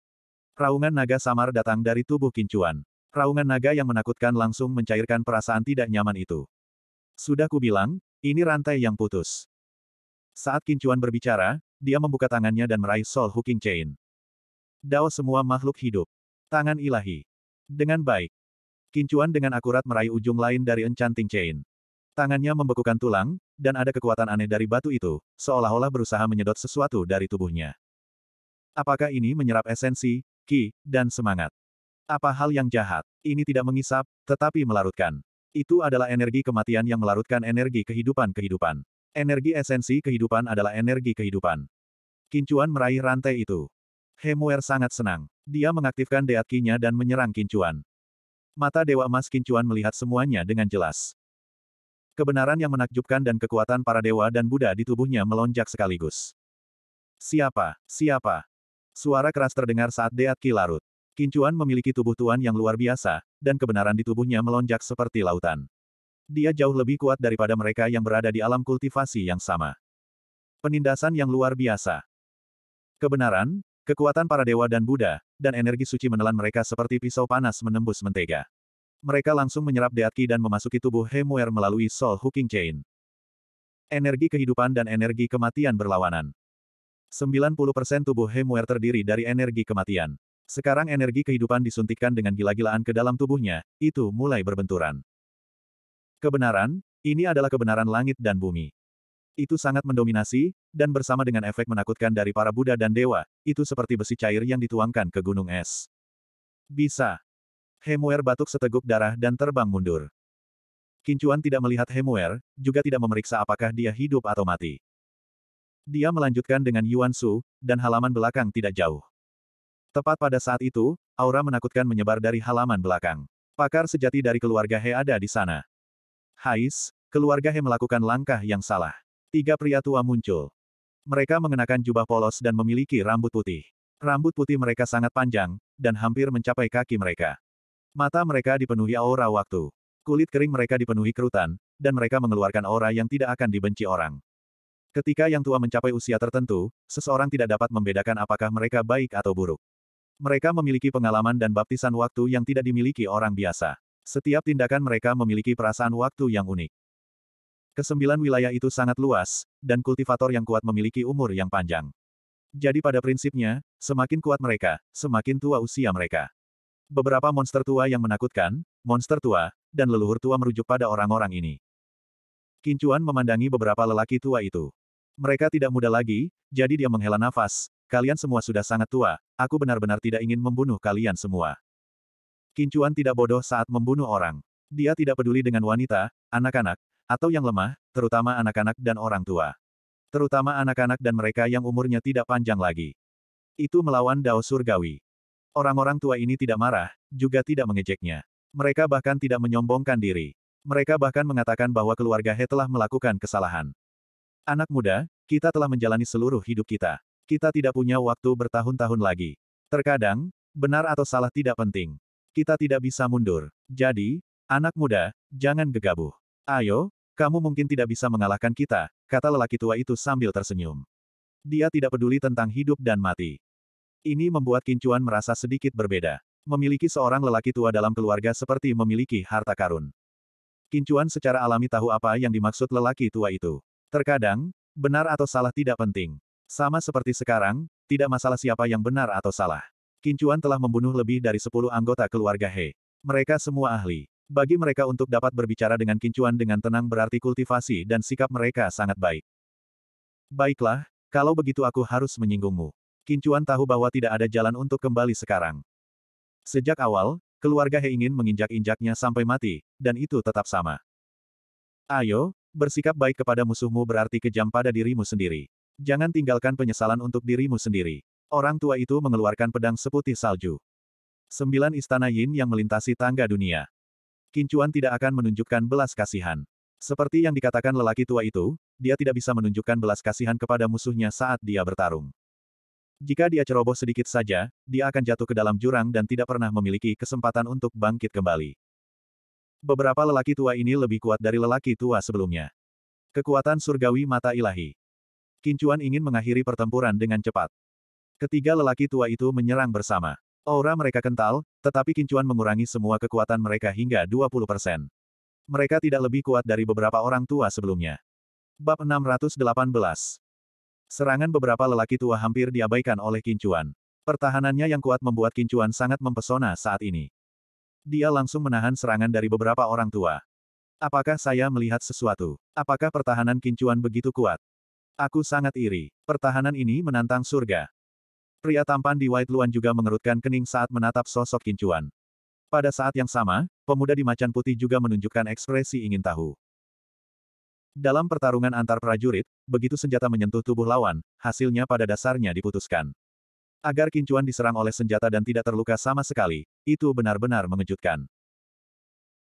Raungan naga samar datang dari tubuh kincuan. Raungan naga yang menakutkan langsung mencairkan perasaan tidak nyaman itu. Sudah kubilang, ini rantai yang putus. Saat kincuan berbicara, dia membuka tangannya dan meraih Soul Hooking Chain. Dao semua makhluk hidup. Tangan ilahi. Dengan baik. Kincuan dengan akurat meraih ujung lain dari enchanting chain. Tangannya membekukan tulang, dan ada kekuatan aneh dari batu itu, seolah-olah berusaha menyedot sesuatu dari tubuhnya. Apakah ini menyerap esensi, ki, dan semangat? Apa hal yang jahat? Ini tidak mengisap, tetapi melarutkan. Itu adalah energi kematian yang melarutkan energi kehidupan-kehidupan. Energi esensi kehidupan adalah energi kehidupan. Kincuan meraih rantai itu. Hemuer sangat senang. Dia mengaktifkan deatkinya dan menyerang Kincuan. Mata Dewa Emas Kincuan melihat semuanya dengan jelas. Kebenaran yang menakjubkan dan kekuatan para dewa dan Buddha di tubuhnya melonjak sekaligus. Siapa? Siapa? Suara keras terdengar saat Deat Ki larut. Kincuan memiliki tubuh tuan yang luar biasa, dan kebenaran di tubuhnya melonjak seperti lautan. Dia jauh lebih kuat daripada mereka yang berada di alam kultivasi yang sama. Penindasan yang luar biasa. Kebenaran, Kekuatan para dewa dan Buddha, dan energi suci menelan mereka seperti pisau panas menembus mentega. Mereka langsung menyerap Deatki dan memasuki tubuh Hemuer melalui Soul Hooking Chain. Energi kehidupan dan energi kematian berlawanan. 90% tubuh Hemuer terdiri dari energi kematian. Sekarang energi kehidupan disuntikkan dengan gila-gilaan ke dalam tubuhnya, itu mulai berbenturan. Kebenaran, ini adalah kebenaran langit dan bumi itu sangat mendominasi, dan bersama dengan efek menakutkan dari para Buddha dan Dewa, itu seperti besi cair yang dituangkan ke gunung es. Bisa. Hemuer batuk seteguk darah dan terbang mundur. Kincuan tidak melihat Hemuer, juga tidak memeriksa apakah dia hidup atau mati. Dia melanjutkan dengan Yuan Su, dan halaman belakang tidak jauh. Tepat pada saat itu, aura menakutkan menyebar dari halaman belakang. Pakar sejati dari keluarga He ada di sana. Hais, keluarga He melakukan langkah yang salah. Tiga pria tua muncul. Mereka mengenakan jubah polos dan memiliki rambut putih. Rambut putih mereka sangat panjang, dan hampir mencapai kaki mereka. Mata mereka dipenuhi aura waktu. Kulit kering mereka dipenuhi kerutan, dan mereka mengeluarkan aura yang tidak akan dibenci orang. Ketika yang tua mencapai usia tertentu, seseorang tidak dapat membedakan apakah mereka baik atau buruk. Mereka memiliki pengalaman dan baptisan waktu yang tidak dimiliki orang biasa. Setiap tindakan mereka memiliki perasaan waktu yang unik. Kesembilan wilayah itu sangat luas, dan kultivator yang kuat memiliki umur yang panjang. Jadi pada prinsipnya, semakin kuat mereka, semakin tua usia mereka. Beberapa monster tua yang menakutkan, monster tua, dan leluhur tua merujuk pada orang-orang ini. Kincuan memandangi beberapa lelaki tua itu. Mereka tidak muda lagi, jadi dia menghela nafas, kalian semua sudah sangat tua, aku benar-benar tidak ingin membunuh kalian semua. Kincuan tidak bodoh saat membunuh orang. Dia tidak peduli dengan wanita, anak-anak, atau yang lemah, terutama anak-anak dan orang tua. Terutama anak-anak dan mereka yang umurnya tidak panjang lagi. Itu melawan Dao Surgawi. Orang-orang tua ini tidak marah, juga tidak mengejeknya. Mereka bahkan tidak menyombongkan diri. Mereka bahkan mengatakan bahwa keluarga He telah melakukan kesalahan. Anak muda, kita telah menjalani seluruh hidup kita. Kita tidak punya waktu bertahun-tahun lagi. Terkadang, benar atau salah tidak penting. Kita tidak bisa mundur. Jadi, anak muda, jangan gegabah. Ayo, kamu mungkin tidak bisa mengalahkan kita, kata lelaki tua itu sambil tersenyum. Dia tidak peduli tentang hidup dan mati. Ini membuat Kincuan merasa sedikit berbeda. Memiliki seorang lelaki tua dalam keluarga seperti memiliki harta karun. Kincuan secara alami tahu apa yang dimaksud lelaki tua itu. Terkadang, benar atau salah tidak penting. Sama seperti sekarang, tidak masalah siapa yang benar atau salah. Kincuan telah membunuh lebih dari 10 anggota keluarga He. Mereka semua ahli. Bagi mereka untuk dapat berbicara dengan kincuan dengan tenang berarti kultivasi dan sikap mereka sangat baik. Baiklah, kalau begitu aku harus menyinggungmu. Kincuan tahu bahwa tidak ada jalan untuk kembali sekarang. Sejak awal, keluarga He ingin menginjak-injaknya sampai mati, dan itu tetap sama. Ayo, bersikap baik kepada musuhmu berarti kejam pada dirimu sendiri. Jangan tinggalkan penyesalan untuk dirimu sendiri. Orang tua itu mengeluarkan pedang seputih salju. Sembilan istana Yin yang melintasi tangga dunia. Kincuan tidak akan menunjukkan belas kasihan. Seperti yang dikatakan lelaki tua itu, dia tidak bisa menunjukkan belas kasihan kepada musuhnya saat dia bertarung. Jika dia ceroboh sedikit saja, dia akan jatuh ke dalam jurang dan tidak pernah memiliki kesempatan untuk bangkit kembali. Beberapa lelaki tua ini lebih kuat dari lelaki tua sebelumnya. Kekuatan surgawi mata ilahi. Kincuan ingin mengakhiri pertempuran dengan cepat. Ketiga lelaki tua itu menyerang bersama. Aura mereka kental, tetapi kincuan mengurangi semua kekuatan mereka hingga 20 Mereka tidak lebih kuat dari beberapa orang tua sebelumnya. Bab 618 Serangan beberapa lelaki tua hampir diabaikan oleh kincuan. Pertahanannya yang kuat membuat kincuan sangat mempesona saat ini. Dia langsung menahan serangan dari beberapa orang tua. Apakah saya melihat sesuatu? Apakah pertahanan kincuan begitu kuat? Aku sangat iri. Pertahanan ini menantang surga. Pria tampan di White Luan juga mengerutkan kening saat menatap sosok Kincuan. Pada saat yang sama, pemuda di macan putih juga menunjukkan ekspresi ingin tahu. Dalam pertarungan antar prajurit, begitu senjata menyentuh tubuh lawan, hasilnya pada dasarnya diputuskan. Agar Kincuan diserang oleh senjata dan tidak terluka sama sekali, itu benar-benar mengejutkan.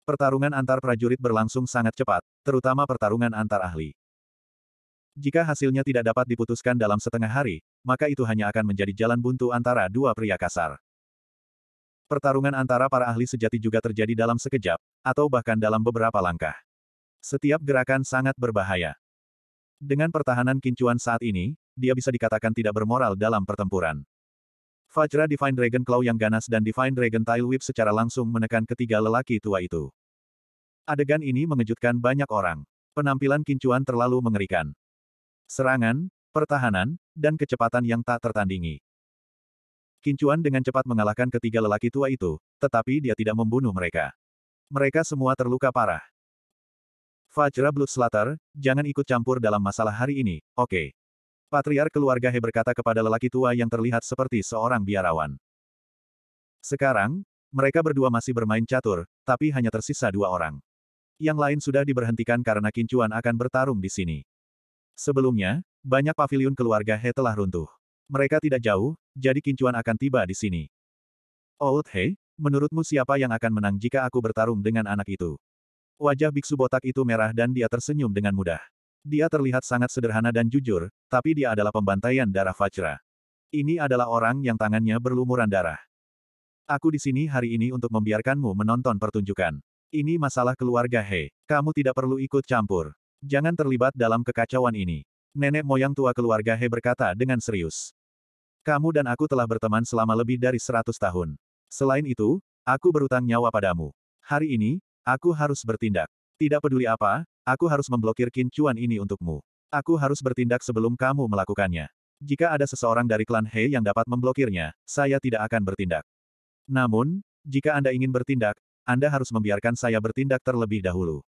Pertarungan antar prajurit berlangsung sangat cepat, terutama pertarungan antar ahli. Jika hasilnya tidak dapat diputuskan dalam setengah hari, maka itu hanya akan menjadi jalan buntu antara dua pria kasar. Pertarungan antara para ahli sejati juga terjadi dalam sekejap, atau bahkan dalam beberapa langkah. Setiap gerakan sangat berbahaya. Dengan pertahanan kincuan saat ini, dia bisa dikatakan tidak bermoral dalam pertempuran. Fajra Divine Dragon Claw yang ganas dan Divine Dragon Tail Whip secara langsung menekan ketiga lelaki tua itu. Adegan ini mengejutkan banyak orang. Penampilan kincuan terlalu mengerikan. Serangan, pertahanan, dan kecepatan yang tak tertandingi. Kincuan dengan cepat mengalahkan ketiga lelaki tua itu, tetapi dia tidak membunuh mereka. Mereka semua terluka parah. Fajra Blood Slater, jangan ikut campur dalam masalah hari ini, oke. Okay. Patriar keluarga He berkata kepada lelaki tua yang terlihat seperti seorang biarawan. Sekarang, mereka berdua masih bermain catur, tapi hanya tersisa dua orang. Yang lain sudah diberhentikan karena kincuan akan bertarung di sini. Sebelumnya, banyak pavilion keluarga He telah runtuh. Mereka tidak jauh, jadi kincuan akan tiba di sini. Old He, menurutmu siapa yang akan menang jika aku bertarung dengan anak itu? Wajah biksu botak itu merah dan dia tersenyum dengan mudah. Dia terlihat sangat sederhana dan jujur, tapi dia adalah pembantaian darah Fajra. Ini adalah orang yang tangannya berlumuran darah. Aku di sini hari ini untuk membiarkanmu menonton pertunjukan. Ini masalah keluarga He. Kamu tidak perlu ikut campur. Jangan terlibat dalam kekacauan ini. Nenek moyang tua keluarga He berkata dengan serius. Kamu dan aku telah berteman selama lebih dari seratus tahun. Selain itu, aku berutang nyawa padamu. Hari ini, aku harus bertindak. Tidak peduli apa, aku harus memblokir kincuan ini untukmu. Aku harus bertindak sebelum kamu melakukannya. Jika ada seseorang dari klan He yang dapat memblokirnya, saya tidak akan bertindak. Namun, jika Anda ingin bertindak, Anda harus membiarkan saya bertindak terlebih dahulu.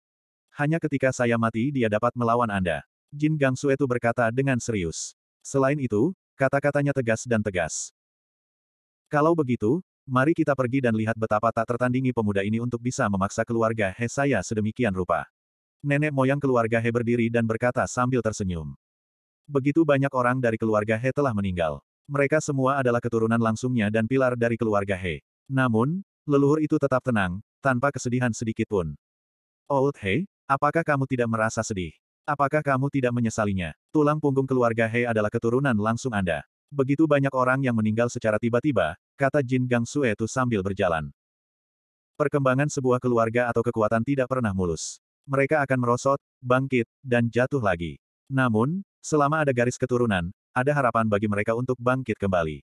Hanya ketika saya mati dia dapat melawan Anda. Jin Gang Suetu berkata dengan serius. Selain itu, kata-katanya tegas dan tegas. Kalau begitu, mari kita pergi dan lihat betapa tak tertandingi pemuda ini untuk bisa memaksa keluarga He saya sedemikian rupa. Nenek moyang keluarga He berdiri dan berkata sambil tersenyum. Begitu banyak orang dari keluarga He telah meninggal. Mereka semua adalah keturunan langsungnya dan pilar dari keluarga He. Namun, leluhur itu tetap tenang, tanpa kesedihan sedikit pun. Old He, Apakah kamu tidak merasa sedih? Apakah kamu tidak menyesalinya? Tulang punggung keluarga He adalah keturunan langsung Anda. Begitu banyak orang yang meninggal secara tiba-tiba, kata Jin Gang Sue itu sambil berjalan. Perkembangan sebuah keluarga atau kekuatan tidak pernah mulus. Mereka akan merosot, bangkit, dan jatuh lagi. Namun, selama ada garis keturunan, ada harapan bagi mereka untuk bangkit kembali.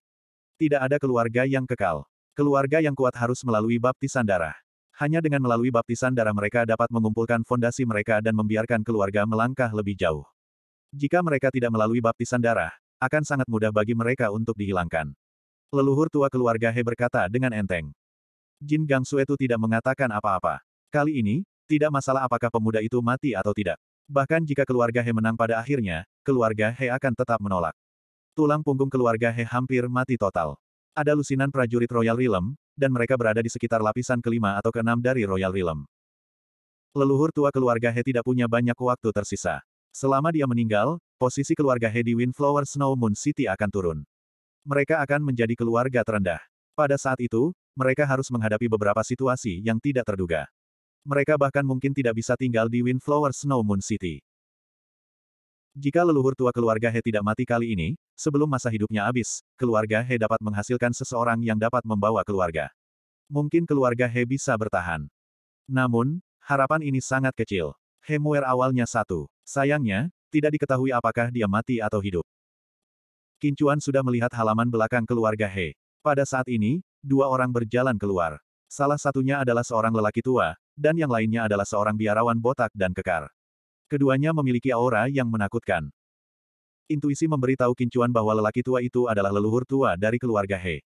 Tidak ada keluarga yang kekal. Keluarga yang kuat harus melalui baptisan darah. Hanya dengan melalui baptisan darah mereka dapat mengumpulkan fondasi mereka dan membiarkan keluarga melangkah lebih jauh. Jika mereka tidak melalui baptisan darah, akan sangat mudah bagi mereka untuk dihilangkan. Leluhur tua keluarga He berkata dengan enteng. Jin Gangsu itu tidak mengatakan apa-apa. Kali ini, tidak masalah apakah pemuda itu mati atau tidak. Bahkan jika keluarga He menang pada akhirnya, keluarga He akan tetap menolak. Tulang punggung keluarga He hampir mati total. Ada lusinan prajurit Royal Realm, dan mereka berada di sekitar lapisan kelima atau keenam dari Royal Realm. Leluhur tua keluarga He tidak punya banyak waktu tersisa. Selama dia meninggal, posisi keluarga He di Windflower Snow Moon City akan turun. Mereka akan menjadi keluarga terendah. Pada saat itu, mereka harus menghadapi beberapa situasi yang tidak terduga. Mereka bahkan mungkin tidak bisa tinggal di Windflower Snow Moon City. Jika leluhur tua keluarga He tidak mati kali ini, sebelum masa hidupnya habis, keluarga He dapat menghasilkan seseorang yang dapat membawa keluarga. Mungkin keluarga He bisa bertahan. Namun, harapan ini sangat kecil. Hemuer awalnya satu. Sayangnya, tidak diketahui apakah dia mati atau hidup. Kincuan sudah melihat halaman belakang keluarga He. Pada saat ini, dua orang berjalan keluar. Salah satunya adalah seorang lelaki tua, dan yang lainnya adalah seorang biarawan botak dan kekar. Keduanya memiliki aura yang menakutkan. Intuisi memberitahu Kincuan bahwa lelaki tua itu adalah leluhur tua dari keluarga He.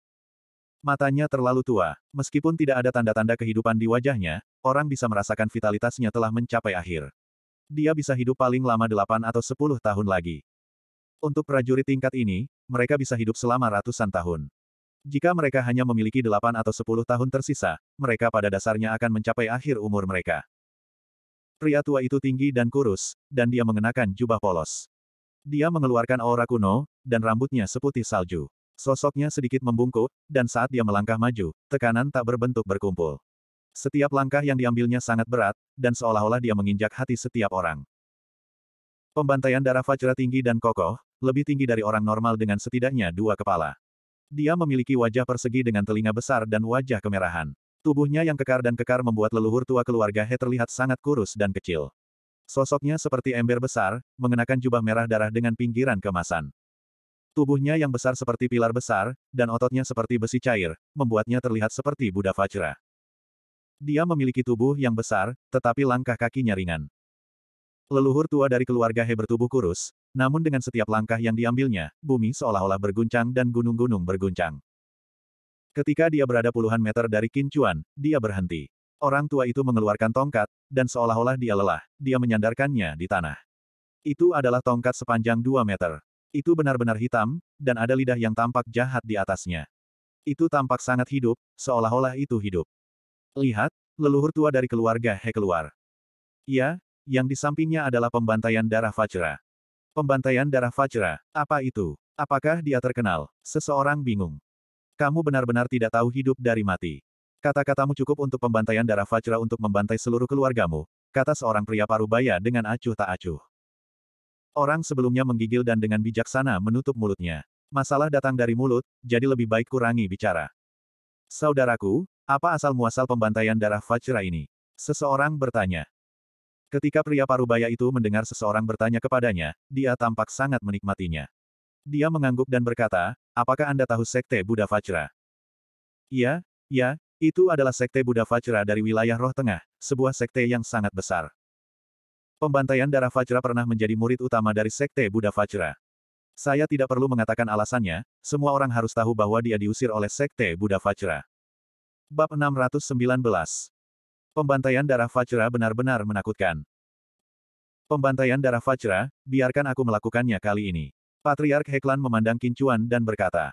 Matanya terlalu tua. Meskipun tidak ada tanda-tanda kehidupan di wajahnya, orang bisa merasakan vitalitasnya telah mencapai akhir. Dia bisa hidup paling lama delapan atau sepuluh tahun lagi. Untuk prajurit tingkat ini, mereka bisa hidup selama ratusan tahun. Jika mereka hanya memiliki delapan atau sepuluh tahun tersisa, mereka pada dasarnya akan mencapai akhir umur mereka. Pria tua itu tinggi dan kurus, dan dia mengenakan jubah polos. Dia mengeluarkan aura kuno, dan rambutnya seputih salju. Sosoknya sedikit membungkuk, dan saat dia melangkah maju, tekanan tak berbentuk berkumpul. Setiap langkah yang diambilnya sangat berat, dan seolah-olah dia menginjak hati setiap orang. Pembantaian darah Fajra tinggi dan kokoh, lebih tinggi dari orang normal dengan setidaknya dua kepala. Dia memiliki wajah persegi dengan telinga besar dan wajah kemerahan. Tubuhnya yang kekar dan kekar membuat leluhur tua keluarga He terlihat sangat kurus dan kecil. Sosoknya seperti ember besar, mengenakan jubah merah darah dengan pinggiran kemasan. Tubuhnya yang besar seperti pilar besar, dan ototnya seperti besi cair, membuatnya terlihat seperti Buddha Vajra. Dia memiliki tubuh yang besar, tetapi langkah kakinya ringan. Leluhur tua dari keluarga He bertubuh kurus, namun dengan setiap langkah yang diambilnya, bumi seolah-olah berguncang dan gunung-gunung berguncang. Ketika dia berada puluhan meter dari Kincuan, dia berhenti. Orang tua itu mengeluarkan tongkat, dan seolah-olah dia lelah, dia menyandarkannya di tanah. Itu adalah tongkat sepanjang dua meter. Itu benar-benar hitam, dan ada lidah yang tampak jahat di atasnya. Itu tampak sangat hidup, seolah-olah itu hidup. Lihat, leluhur tua dari keluarga He keluar. Ya, yang di sampingnya adalah pembantaian darah Fajra. Pembantaian darah Fajra, apa itu? Apakah dia terkenal? Seseorang bingung. Kamu benar-benar tidak tahu hidup dari mati. Kata-katamu cukup untuk pembantaian darah fajra untuk membantai seluruh keluargamu, kata seorang pria parubaya dengan acuh tak acuh. Orang sebelumnya menggigil dan dengan bijaksana menutup mulutnya. Masalah datang dari mulut, jadi lebih baik kurangi bicara. Saudaraku, apa asal-muasal pembantaian darah fajra ini? Seseorang bertanya. Ketika pria parubaya itu mendengar seseorang bertanya kepadanya, dia tampak sangat menikmatinya. Dia mengangguk dan berkata, apakah Anda tahu Sekte Buddha Vajra? Ya, ya, itu adalah Sekte Buddha Vajra dari wilayah Roh Tengah, sebuah sekte yang sangat besar. Pembantaian darah Vajra pernah menjadi murid utama dari Sekte Buddha Vajra. Saya tidak perlu mengatakan alasannya, semua orang harus tahu bahwa dia diusir oleh Sekte Buddha Vajra. Bab 619 Pembantaian darah Vajra benar-benar menakutkan. Pembantaian darah Vajra, biarkan aku melakukannya kali ini. Patriark Heklan memandang Kincuan dan berkata,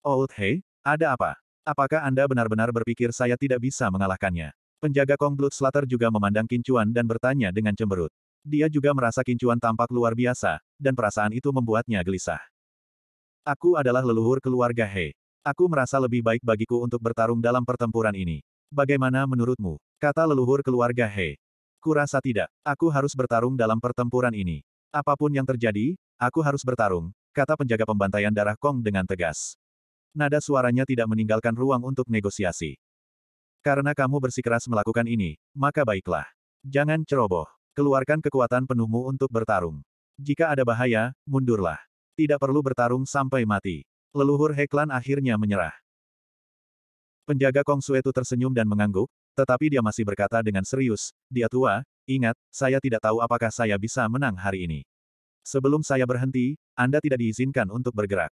"Old oh, He, ada apa? Apakah Anda benar-benar berpikir saya tidak bisa mengalahkannya? Penjaga Kong Blood Slater juga memandang Kincuan dan bertanya dengan cemberut. Dia juga merasa Kincuan tampak luar biasa, dan perasaan itu membuatnya gelisah. Aku adalah leluhur keluarga He. Aku merasa lebih baik bagiku untuk bertarung dalam pertempuran ini. Bagaimana menurutmu? Kata leluhur keluarga He. Kurasa tidak, aku harus bertarung dalam pertempuran ini. Apapun yang terjadi, Aku harus bertarung, kata penjaga pembantaian darah Kong dengan tegas. Nada suaranya tidak meninggalkan ruang untuk negosiasi. Karena kamu bersikeras melakukan ini, maka baiklah. Jangan ceroboh. Keluarkan kekuatan penuhmu untuk bertarung. Jika ada bahaya, mundurlah. Tidak perlu bertarung sampai mati. Leluhur Heklan akhirnya menyerah. Penjaga Kong Suetu tersenyum dan mengangguk, tetapi dia masih berkata dengan serius, dia tua, ingat, saya tidak tahu apakah saya bisa menang hari ini. Sebelum saya berhenti, Anda tidak diizinkan untuk bergerak.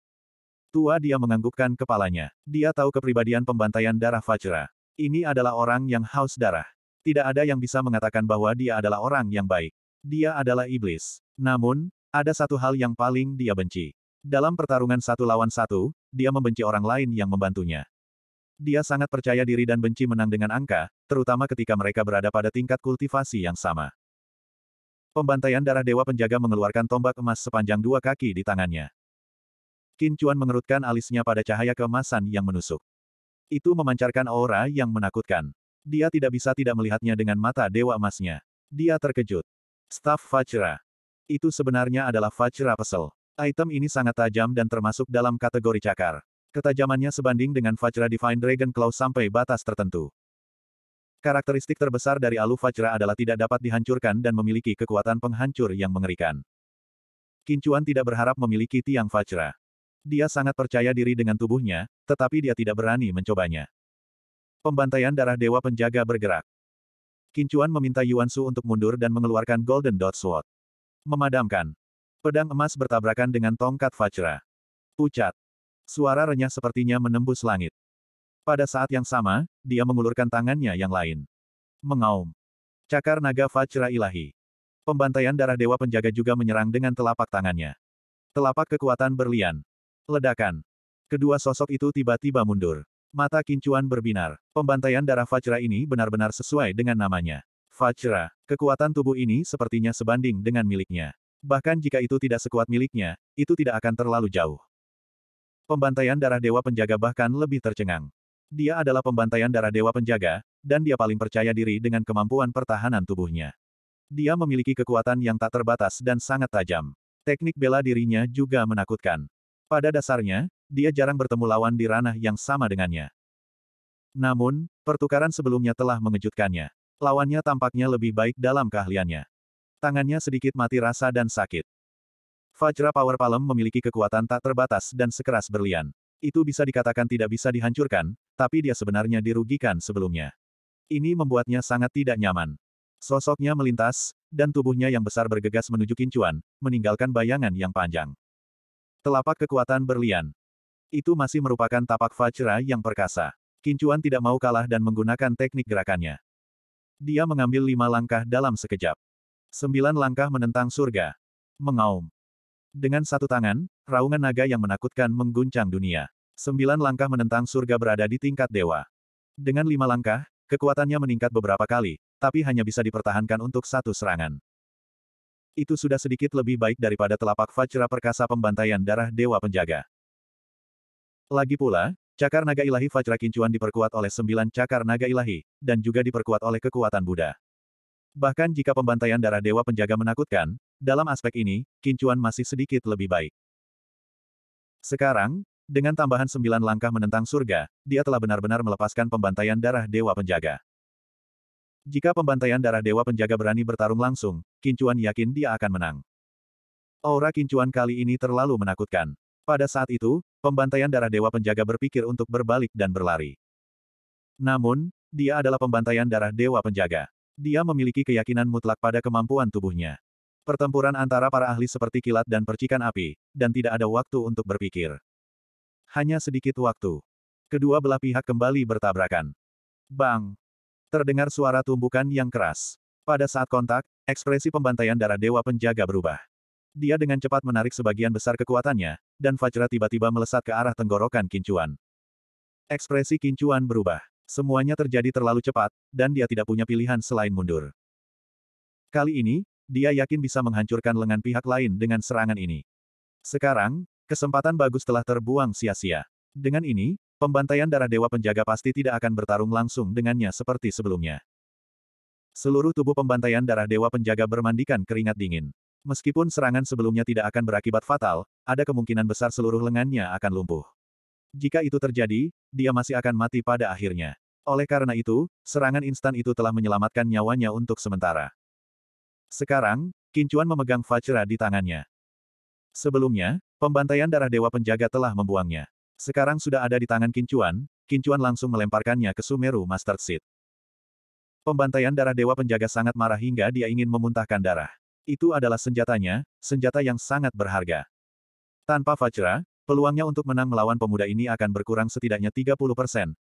Tua dia menganggukkan kepalanya. Dia tahu kepribadian pembantaian darah Fajra. Ini adalah orang yang haus darah. Tidak ada yang bisa mengatakan bahwa dia adalah orang yang baik. Dia adalah iblis. Namun, ada satu hal yang paling dia benci. Dalam pertarungan satu lawan satu, dia membenci orang lain yang membantunya. Dia sangat percaya diri dan benci menang dengan angka, terutama ketika mereka berada pada tingkat kultivasi yang sama. Pembantaian darah Dewa Penjaga mengeluarkan tombak emas sepanjang dua kaki di tangannya. Qin Chuan mengerutkan alisnya pada cahaya keemasan yang menusuk. Itu memancarkan aura yang menakutkan. Dia tidak bisa tidak melihatnya dengan mata Dewa Emasnya. Dia terkejut. Staff Vajra. Itu sebenarnya adalah Vajra Pesel. Item ini sangat tajam dan termasuk dalam kategori cakar. Ketajamannya sebanding dengan Vajra Divine Dragon Claw sampai batas tertentu. Karakteristik terbesar dari Alu Vajra adalah tidak dapat dihancurkan dan memiliki kekuatan penghancur yang mengerikan. Kincuan tidak berharap memiliki tiang Vajra. Dia sangat percaya diri dengan tubuhnya, tetapi dia tidak berani mencobanya. Pembantaian darah Dewa Penjaga bergerak. Kincuan meminta Yuan Su untuk mundur dan mengeluarkan Golden Dot Sword. Memadamkan. Pedang emas bertabrakan dengan tongkat Vajra. Pucat. Suara renyah sepertinya menembus langit. Pada saat yang sama, dia mengulurkan tangannya yang lain. Mengaum. Cakar naga Fajra Ilahi. Pembantaian darah dewa penjaga juga menyerang dengan telapak tangannya. Telapak kekuatan berlian. Ledakan. Kedua sosok itu tiba-tiba mundur. Mata kincuan berbinar. Pembantaian darah Fajra ini benar-benar sesuai dengan namanya. Fajra. kekuatan tubuh ini sepertinya sebanding dengan miliknya. Bahkan jika itu tidak sekuat miliknya, itu tidak akan terlalu jauh. Pembantaian darah dewa penjaga bahkan lebih tercengang. Dia adalah pembantaian darah dewa penjaga, dan dia paling percaya diri dengan kemampuan pertahanan tubuhnya. Dia memiliki kekuatan yang tak terbatas dan sangat tajam. Teknik bela dirinya juga menakutkan. Pada dasarnya, dia jarang bertemu lawan di ranah yang sama dengannya. Namun, pertukaran sebelumnya telah mengejutkannya. Lawannya tampaknya lebih baik dalam keahliannya. Tangannya sedikit mati rasa dan sakit. Fajra Power Palem memiliki kekuatan tak terbatas dan sekeras berlian. Itu bisa dikatakan tidak bisa dihancurkan, tapi dia sebenarnya dirugikan sebelumnya. Ini membuatnya sangat tidak nyaman. Sosoknya melintas, dan tubuhnya yang besar bergegas menuju kincuan, meninggalkan bayangan yang panjang. Telapak kekuatan berlian. Itu masih merupakan tapak Vajra yang perkasa. Kincuan tidak mau kalah dan menggunakan teknik gerakannya. Dia mengambil lima langkah dalam sekejap. Sembilan langkah menentang surga. Mengaum. Dengan satu tangan, raungan naga yang menakutkan mengguncang dunia. Sembilan langkah menentang surga berada di tingkat dewa. Dengan lima langkah, kekuatannya meningkat beberapa kali, tapi hanya bisa dipertahankan untuk satu serangan. Itu sudah sedikit lebih baik daripada telapak Vajra Perkasa pembantaian darah Dewa Penjaga. Lagi pula, cakar naga ilahi Vajra Kincuan diperkuat oleh sembilan cakar naga ilahi, dan juga diperkuat oleh kekuatan Buddha. Bahkan jika pembantaian darah Dewa Penjaga menakutkan, dalam aspek ini, Kincuan masih sedikit lebih baik. Sekarang, dengan tambahan sembilan langkah menentang surga, dia telah benar-benar melepaskan pembantaian darah Dewa Penjaga. Jika pembantaian darah Dewa Penjaga berani bertarung langsung, Kincuan yakin dia akan menang. Aura Kincuan kali ini terlalu menakutkan. Pada saat itu, pembantaian darah Dewa Penjaga berpikir untuk berbalik dan berlari. Namun, dia adalah pembantaian darah Dewa Penjaga. Dia memiliki keyakinan mutlak pada kemampuan tubuhnya. Pertempuran antara para ahli seperti kilat dan percikan api, dan tidak ada waktu untuk berpikir. Hanya sedikit waktu. Kedua belah pihak kembali bertabrakan. Bang! Terdengar suara tumbukan yang keras. Pada saat kontak, ekspresi pembantaian darah Dewa Penjaga berubah. Dia dengan cepat menarik sebagian besar kekuatannya, dan Fajra tiba-tiba melesat ke arah tenggorokan Kincuan. Ekspresi Kincuan berubah. Semuanya terjadi terlalu cepat, dan dia tidak punya pilihan selain mundur. Kali ini, dia yakin bisa menghancurkan lengan pihak lain dengan serangan ini. Sekarang, Kesempatan bagus telah terbuang sia-sia. Dengan ini, pembantaian darah Dewa Penjaga pasti tidak akan bertarung langsung dengannya seperti sebelumnya. Seluruh tubuh pembantaian darah Dewa Penjaga bermandikan keringat dingin. Meskipun serangan sebelumnya tidak akan berakibat fatal, ada kemungkinan besar seluruh lengannya akan lumpuh. Jika itu terjadi, dia masih akan mati pada akhirnya. Oleh karena itu, serangan instan itu telah menyelamatkan nyawanya untuk sementara. Sekarang, Kincuan memegang Vajra di tangannya. Sebelumnya, pembantaian darah Dewa Penjaga telah membuangnya. Sekarang sudah ada di tangan Kincuan, Kincuan langsung melemparkannya ke Sumeru Master Seed. Pembantaian darah Dewa Penjaga sangat marah hingga dia ingin memuntahkan darah. Itu adalah senjatanya, senjata yang sangat berharga. Tanpa Fajra, peluangnya untuk menang melawan pemuda ini akan berkurang setidaknya 30%,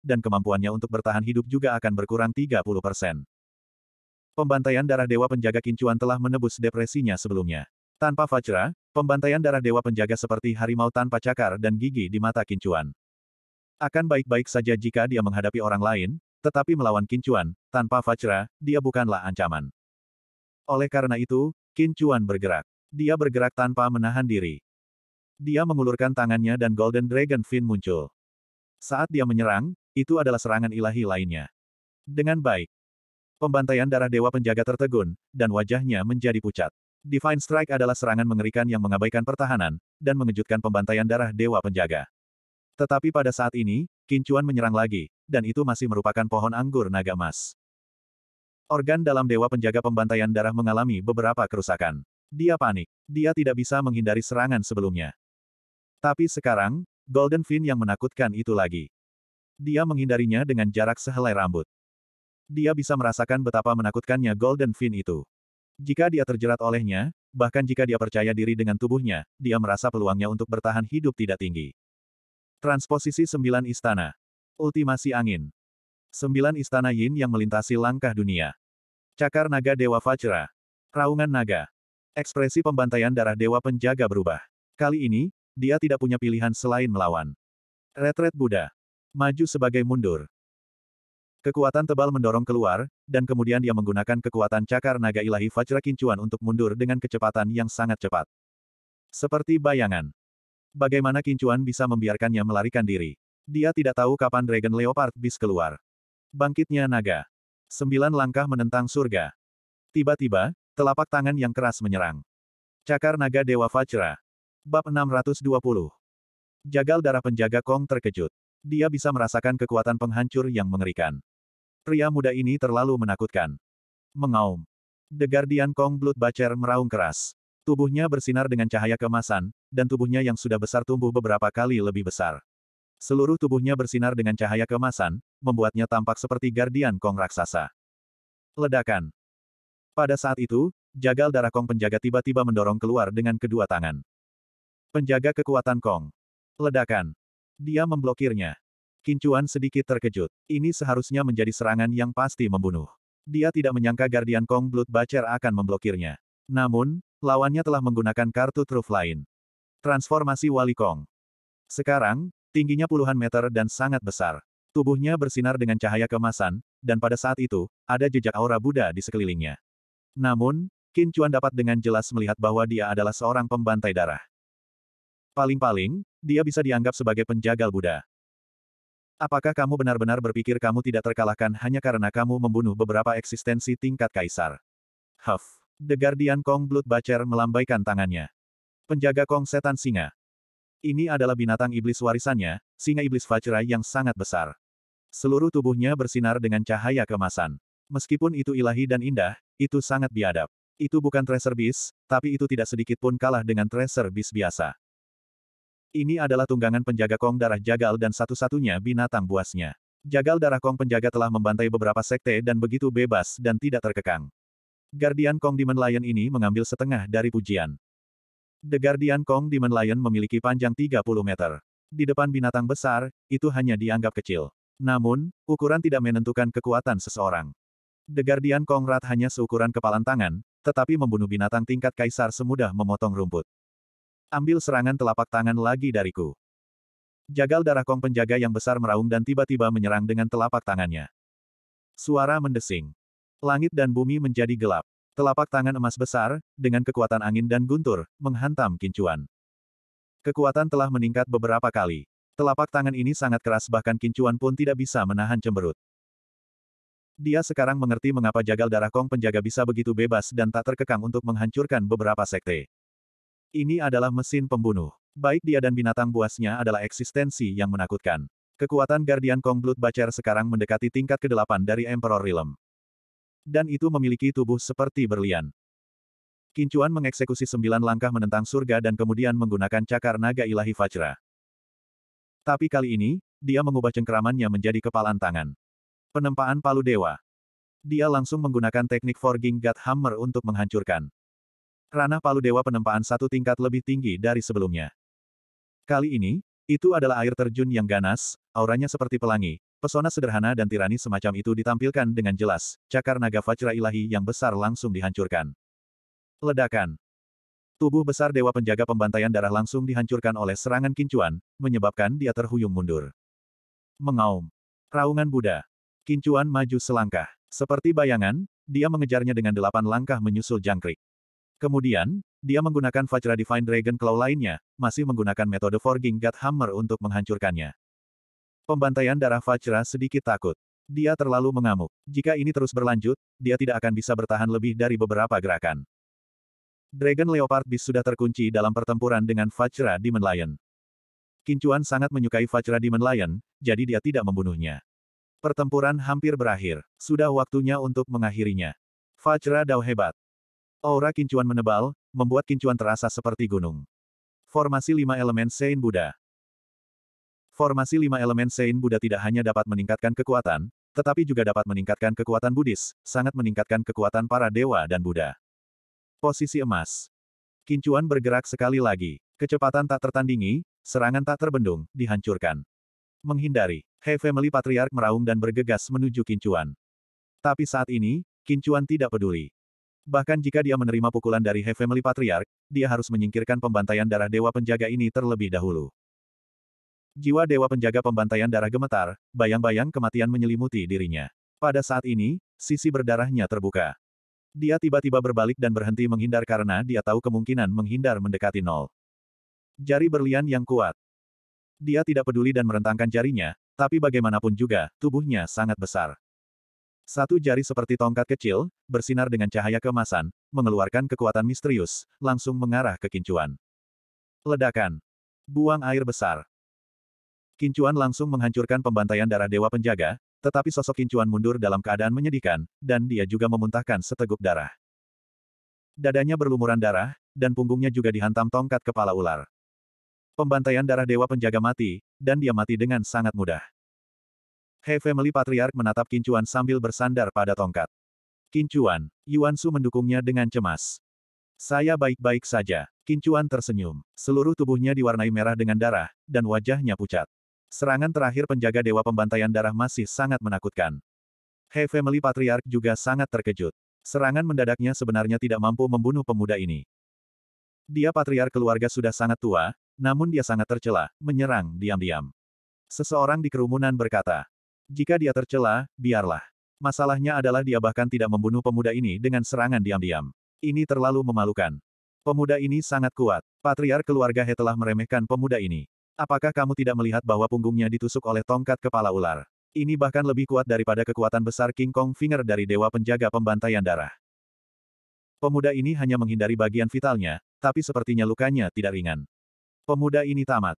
dan kemampuannya untuk bertahan hidup juga akan berkurang 30%. Pembantaian darah Dewa Penjaga Kincuan telah menebus depresinya sebelumnya. Tanpa Fajra, pembantaian darah dewa penjaga seperti harimau tanpa cakar dan gigi di mata Kincuan. Akan baik-baik saja jika dia menghadapi orang lain, tetapi melawan Kincuan, tanpa Fajra, dia bukanlah ancaman. Oleh karena itu, Kincuan bergerak. Dia bergerak tanpa menahan diri. Dia mengulurkan tangannya dan Golden Dragon Fin muncul. Saat dia menyerang, itu adalah serangan ilahi lainnya. Dengan baik. Pembantaian darah dewa penjaga tertegun, dan wajahnya menjadi pucat. Divine Strike adalah serangan mengerikan yang mengabaikan pertahanan, dan mengejutkan pembantaian darah Dewa Penjaga. Tetapi pada saat ini, Kincuan menyerang lagi, dan itu masih merupakan pohon anggur naga emas. Organ dalam Dewa Penjaga Pembantaian Darah mengalami beberapa kerusakan. Dia panik. Dia tidak bisa menghindari serangan sebelumnya. Tapi sekarang, Golden Fin yang menakutkan itu lagi. Dia menghindarinya dengan jarak sehelai rambut. Dia bisa merasakan betapa menakutkannya Golden Fin itu. Jika dia terjerat olehnya, bahkan jika dia percaya diri dengan tubuhnya, dia merasa peluangnya untuk bertahan hidup tidak tinggi. Transposisi Sembilan Istana Ultimasi Angin Sembilan Istana Yin yang melintasi langkah dunia. Cakar Naga Dewa Vajra Raungan Naga Ekspresi pembantaian darah Dewa Penjaga berubah. Kali ini, dia tidak punya pilihan selain melawan. Retret Buddha. Maju sebagai mundur. Kekuatan tebal mendorong keluar, dan kemudian dia menggunakan kekuatan cakar naga ilahi Fajra Kincuan untuk mundur dengan kecepatan yang sangat cepat. Seperti bayangan. Bagaimana Kincuan bisa membiarkannya melarikan diri? Dia tidak tahu kapan Dragon Leopard bis keluar. Bangkitnya naga. Sembilan langkah menentang surga. Tiba-tiba, telapak tangan yang keras menyerang. Cakar naga Dewa Fajra. Bab 620. Jagal darah penjaga Kong terkejut. Dia bisa merasakan kekuatan penghancur yang mengerikan. Pria muda ini terlalu menakutkan. Mengaum. The Guardian Kong Blood Bacer meraung keras. Tubuhnya bersinar dengan cahaya kemasan, dan tubuhnya yang sudah besar tumbuh beberapa kali lebih besar. Seluruh tubuhnya bersinar dengan cahaya kemasan, membuatnya tampak seperti Guardian Kong raksasa. Ledakan. Pada saat itu, jagal darah Kong penjaga tiba-tiba mendorong keluar dengan kedua tangan. Penjaga kekuatan Kong. Ledakan. Dia memblokirnya. Kincuan sedikit terkejut. Ini seharusnya menjadi serangan yang pasti membunuh. Dia tidak menyangka Guardian Kong Blood Bacer akan memblokirnya. Namun, lawannya telah menggunakan kartu truf lain. Transformasi Wali Kong. Sekarang, tingginya puluhan meter dan sangat besar. Tubuhnya bersinar dengan cahaya kemasan, dan pada saat itu, ada jejak aura Buddha di sekelilingnya. Namun, Qin Chuan dapat dengan jelas melihat bahwa dia adalah seorang pembantai darah. Paling-paling, dia bisa dianggap sebagai penjagal Buddha. Apakah kamu benar-benar berpikir kamu tidak terkalahkan hanya karena kamu membunuh beberapa eksistensi tingkat kaisar? Huff. The Guardian Kong Blood Bacher melambaikan tangannya. Penjaga Kong Setan Singa. Ini adalah binatang iblis warisannya, singa iblis Vajra yang sangat besar. Seluruh tubuhnya bersinar dengan cahaya kemasan. Meskipun itu ilahi dan indah, itu sangat biadab. Itu bukan Tracer Beast, tapi itu tidak sedikit pun kalah dengan Tracer Beast biasa. Ini adalah tunggangan penjaga kong darah jagal dan satu-satunya binatang buasnya. Jagal darah kong penjaga telah membantai beberapa sekte dan begitu bebas dan tidak terkekang. Guardian Kong Demon Lion ini mengambil setengah dari pujian. The Guardian Kong Demon Lion memiliki panjang 30 meter. Di depan binatang besar, itu hanya dianggap kecil. Namun, ukuran tidak menentukan kekuatan seseorang. The Guardian Kong Rat hanya seukuran kepalan tangan, tetapi membunuh binatang tingkat kaisar semudah memotong rumput. Ambil serangan telapak tangan lagi dariku. Jagal darah kong penjaga yang besar meraung dan tiba-tiba menyerang dengan telapak tangannya. Suara mendesing. Langit dan bumi menjadi gelap. Telapak tangan emas besar, dengan kekuatan angin dan guntur, menghantam kincuan. Kekuatan telah meningkat beberapa kali. Telapak tangan ini sangat keras bahkan kincuan pun tidak bisa menahan cemberut. Dia sekarang mengerti mengapa jagal darah Kong penjaga bisa begitu bebas dan tak terkekang untuk menghancurkan beberapa sekte. Ini adalah mesin pembunuh. Baik dia dan binatang buasnya adalah eksistensi yang menakutkan. Kekuatan Guardian Kong Blood Bacer sekarang mendekati tingkat ke-8 dari Emperor Realm. Dan itu memiliki tubuh seperti berlian. Kincuan mengeksekusi sembilan langkah menentang surga dan kemudian menggunakan cakar naga ilahi Fajra. Tapi kali ini, dia mengubah cengkeramannya menjadi kepalan tangan. Penempaan palu dewa. Dia langsung menggunakan teknik Forging God Hammer untuk menghancurkan. Ranah Palu Dewa penempaan satu tingkat lebih tinggi dari sebelumnya. Kali ini, itu adalah air terjun yang ganas, auranya seperti pelangi, pesona sederhana dan tirani semacam itu ditampilkan dengan jelas, cakar naga Fajra Ilahi yang besar langsung dihancurkan. Ledakan Tubuh besar Dewa Penjaga Pembantaian Darah langsung dihancurkan oleh serangan kincuan, menyebabkan dia terhuyung mundur. Mengaum. Raungan Buddha. Kincuan maju selangkah. Seperti bayangan, dia mengejarnya dengan delapan langkah menyusul jangkrik. Kemudian, dia menggunakan Vajra Divine Dragon Claw lainnya, masih menggunakan metode Forging God Hammer untuk menghancurkannya. Pembantaian darah Vajra sedikit takut. Dia terlalu mengamuk. Jika ini terus berlanjut, dia tidak akan bisa bertahan lebih dari beberapa gerakan. Dragon Leopard Beast sudah terkunci dalam pertempuran dengan Vajra Demon Lion. Kincuan sangat menyukai Vajra Demon Lion, jadi dia tidak membunuhnya. Pertempuran hampir berakhir. Sudah waktunya untuk mengakhirinya. Vajra Dao hebat. Aura kincuan menebal, membuat kincuan terasa seperti gunung. Formasi lima elemen Sein Buddha Formasi lima elemen Sein Buddha tidak hanya dapat meningkatkan kekuatan, tetapi juga dapat meningkatkan kekuatan Buddhis, sangat meningkatkan kekuatan para dewa dan Buddha. Posisi emas. Kincuan bergerak sekali lagi. Kecepatan tak tertandingi, serangan tak terbendung, dihancurkan. Menghindari, He Family Patriark meraung dan bergegas menuju Kincuan. Tapi saat ini, Kincuan tidak peduli. Bahkan jika dia menerima pukulan dari He Family Patriarch, dia harus menyingkirkan pembantaian darah Dewa Penjaga ini terlebih dahulu. Jiwa Dewa Penjaga Pembantaian Darah gemetar, bayang-bayang kematian menyelimuti dirinya. Pada saat ini, sisi berdarahnya terbuka. Dia tiba-tiba berbalik dan berhenti menghindar karena dia tahu kemungkinan menghindar mendekati nol. Jari berlian yang kuat. Dia tidak peduli dan merentangkan jarinya, tapi bagaimanapun juga, tubuhnya sangat besar. Satu jari seperti tongkat kecil, bersinar dengan cahaya kemasan, mengeluarkan kekuatan misterius, langsung mengarah ke kincuan. Ledakan. Buang air besar. Kincuan langsung menghancurkan pembantaian darah Dewa Penjaga, tetapi sosok Kincuan mundur dalam keadaan menyedihkan, dan dia juga memuntahkan seteguk darah. Dadanya berlumuran darah, dan punggungnya juga dihantam tongkat kepala ular. Pembantaian darah Dewa Penjaga mati, dan dia mati dengan sangat mudah. He Family Patriark menatap Kincuan sambil bersandar pada tongkat. Kincuan, Yuan Su mendukungnya dengan cemas. Saya baik-baik saja. Kincuan tersenyum. Seluruh tubuhnya diwarnai merah dengan darah, dan wajahnya pucat. Serangan terakhir penjaga Dewa Pembantaian Darah masih sangat menakutkan. He Family Patriark juga sangat terkejut. Serangan mendadaknya sebenarnya tidak mampu membunuh pemuda ini. Dia patriark keluarga sudah sangat tua, namun dia sangat tercela, menyerang diam-diam. Seseorang di kerumunan berkata, jika dia tercela, biarlah. Masalahnya adalah dia bahkan tidak membunuh pemuda ini dengan serangan diam-diam. Ini terlalu memalukan. Pemuda ini sangat kuat. Patriar keluarga He telah meremehkan pemuda ini. Apakah kamu tidak melihat bahwa punggungnya ditusuk oleh tongkat kepala ular? Ini bahkan lebih kuat daripada kekuatan besar King Kong Finger dari Dewa Penjaga Pembantaian Darah. Pemuda ini hanya menghindari bagian vitalnya, tapi sepertinya lukanya tidak ringan. Pemuda ini tamat.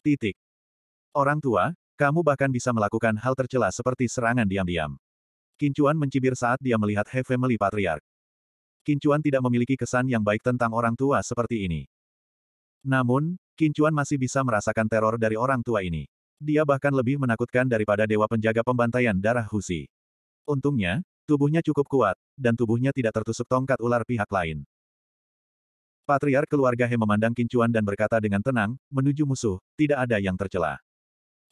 Titik. Orang tua, kamu bahkan bisa melakukan hal tercela seperti serangan diam-diam. Kincuan mencibir saat dia melihat He Family Patriarch. Kincuan tidak memiliki kesan yang baik tentang orang tua seperti ini. Namun, Kincuan masih bisa merasakan teror dari orang tua ini. Dia bahkan lebih menakutkan daripada dewa penjaga pembantaian darah Husi. Untungnya, tubuhnya cukup kuat, dan tubuhnya tidak tertusuk tongkat ular pihak lain. Patriark keluarga He memandang Kincuan dan berkata dengan tenang, menuju musuh, tidak ada yang tercela.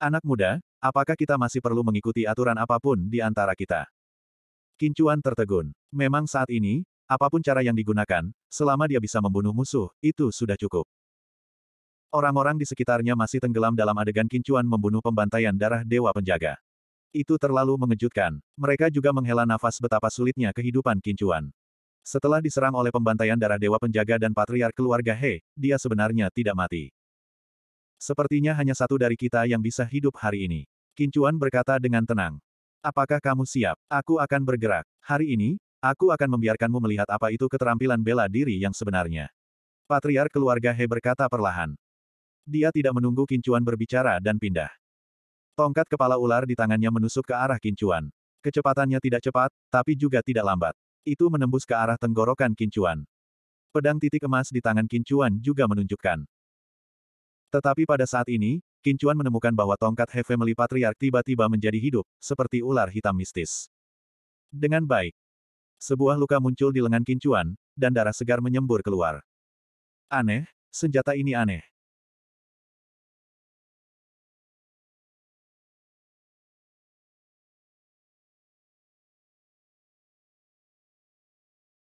Anak muda, apakah kita masih perlu mengikuti aturan apapun di antara kita? Kincuan tertegun. Memang saat ini, apapun cara yang digunakan, selama dia bisa membunuh musuh, itu sudah cukup. Orang-orang di sekitarnya masih tenggelam dalam adegan Kincuan membunuh pembantaian darah Dewa Penjaga. Itu terlalu mengejutkan. Mereka juga menghela nafas betapa sulitnya kehidupan Kincuan. Setelah diserang oleh pembantaian darah Dewa Penjaga dan Patriark Keluarga He, dia sebenarnya tidak mati. Sepertinya hanya satu dari kita yang bisa hidup hari ini. Kincuan berkata dengan tenang. Apakah kamu siap? Aku akan bergerak. Hari ini, aku akan membiarkanmu melihat apa itu keterampilan bela diri yang sebenarnya. Patriar keluarga He berkata perlahan. Dia tidak menunggu Kincuan berbicara dan pindah. Tongkat kepala ular di tangannya menusuk ke arah Kincuan. Kecepatannya tidak cepat, tapi juga tidak lambat. Itu menembus ke arah tenggorokan Kincuan. Pedang titik emas di tangan Kincuan juga menunjukkan tetapi pada saat ini, Kincuan menemukan bahwa tongkat He Family Patriarch tiba-tiba menjadi hidup, seperti ular hitam mistis. Dengan baik, sebuah luka muncul di lengan Kincuan, dan darah segar menyembur keluar. Aneh, senjata ini aneh.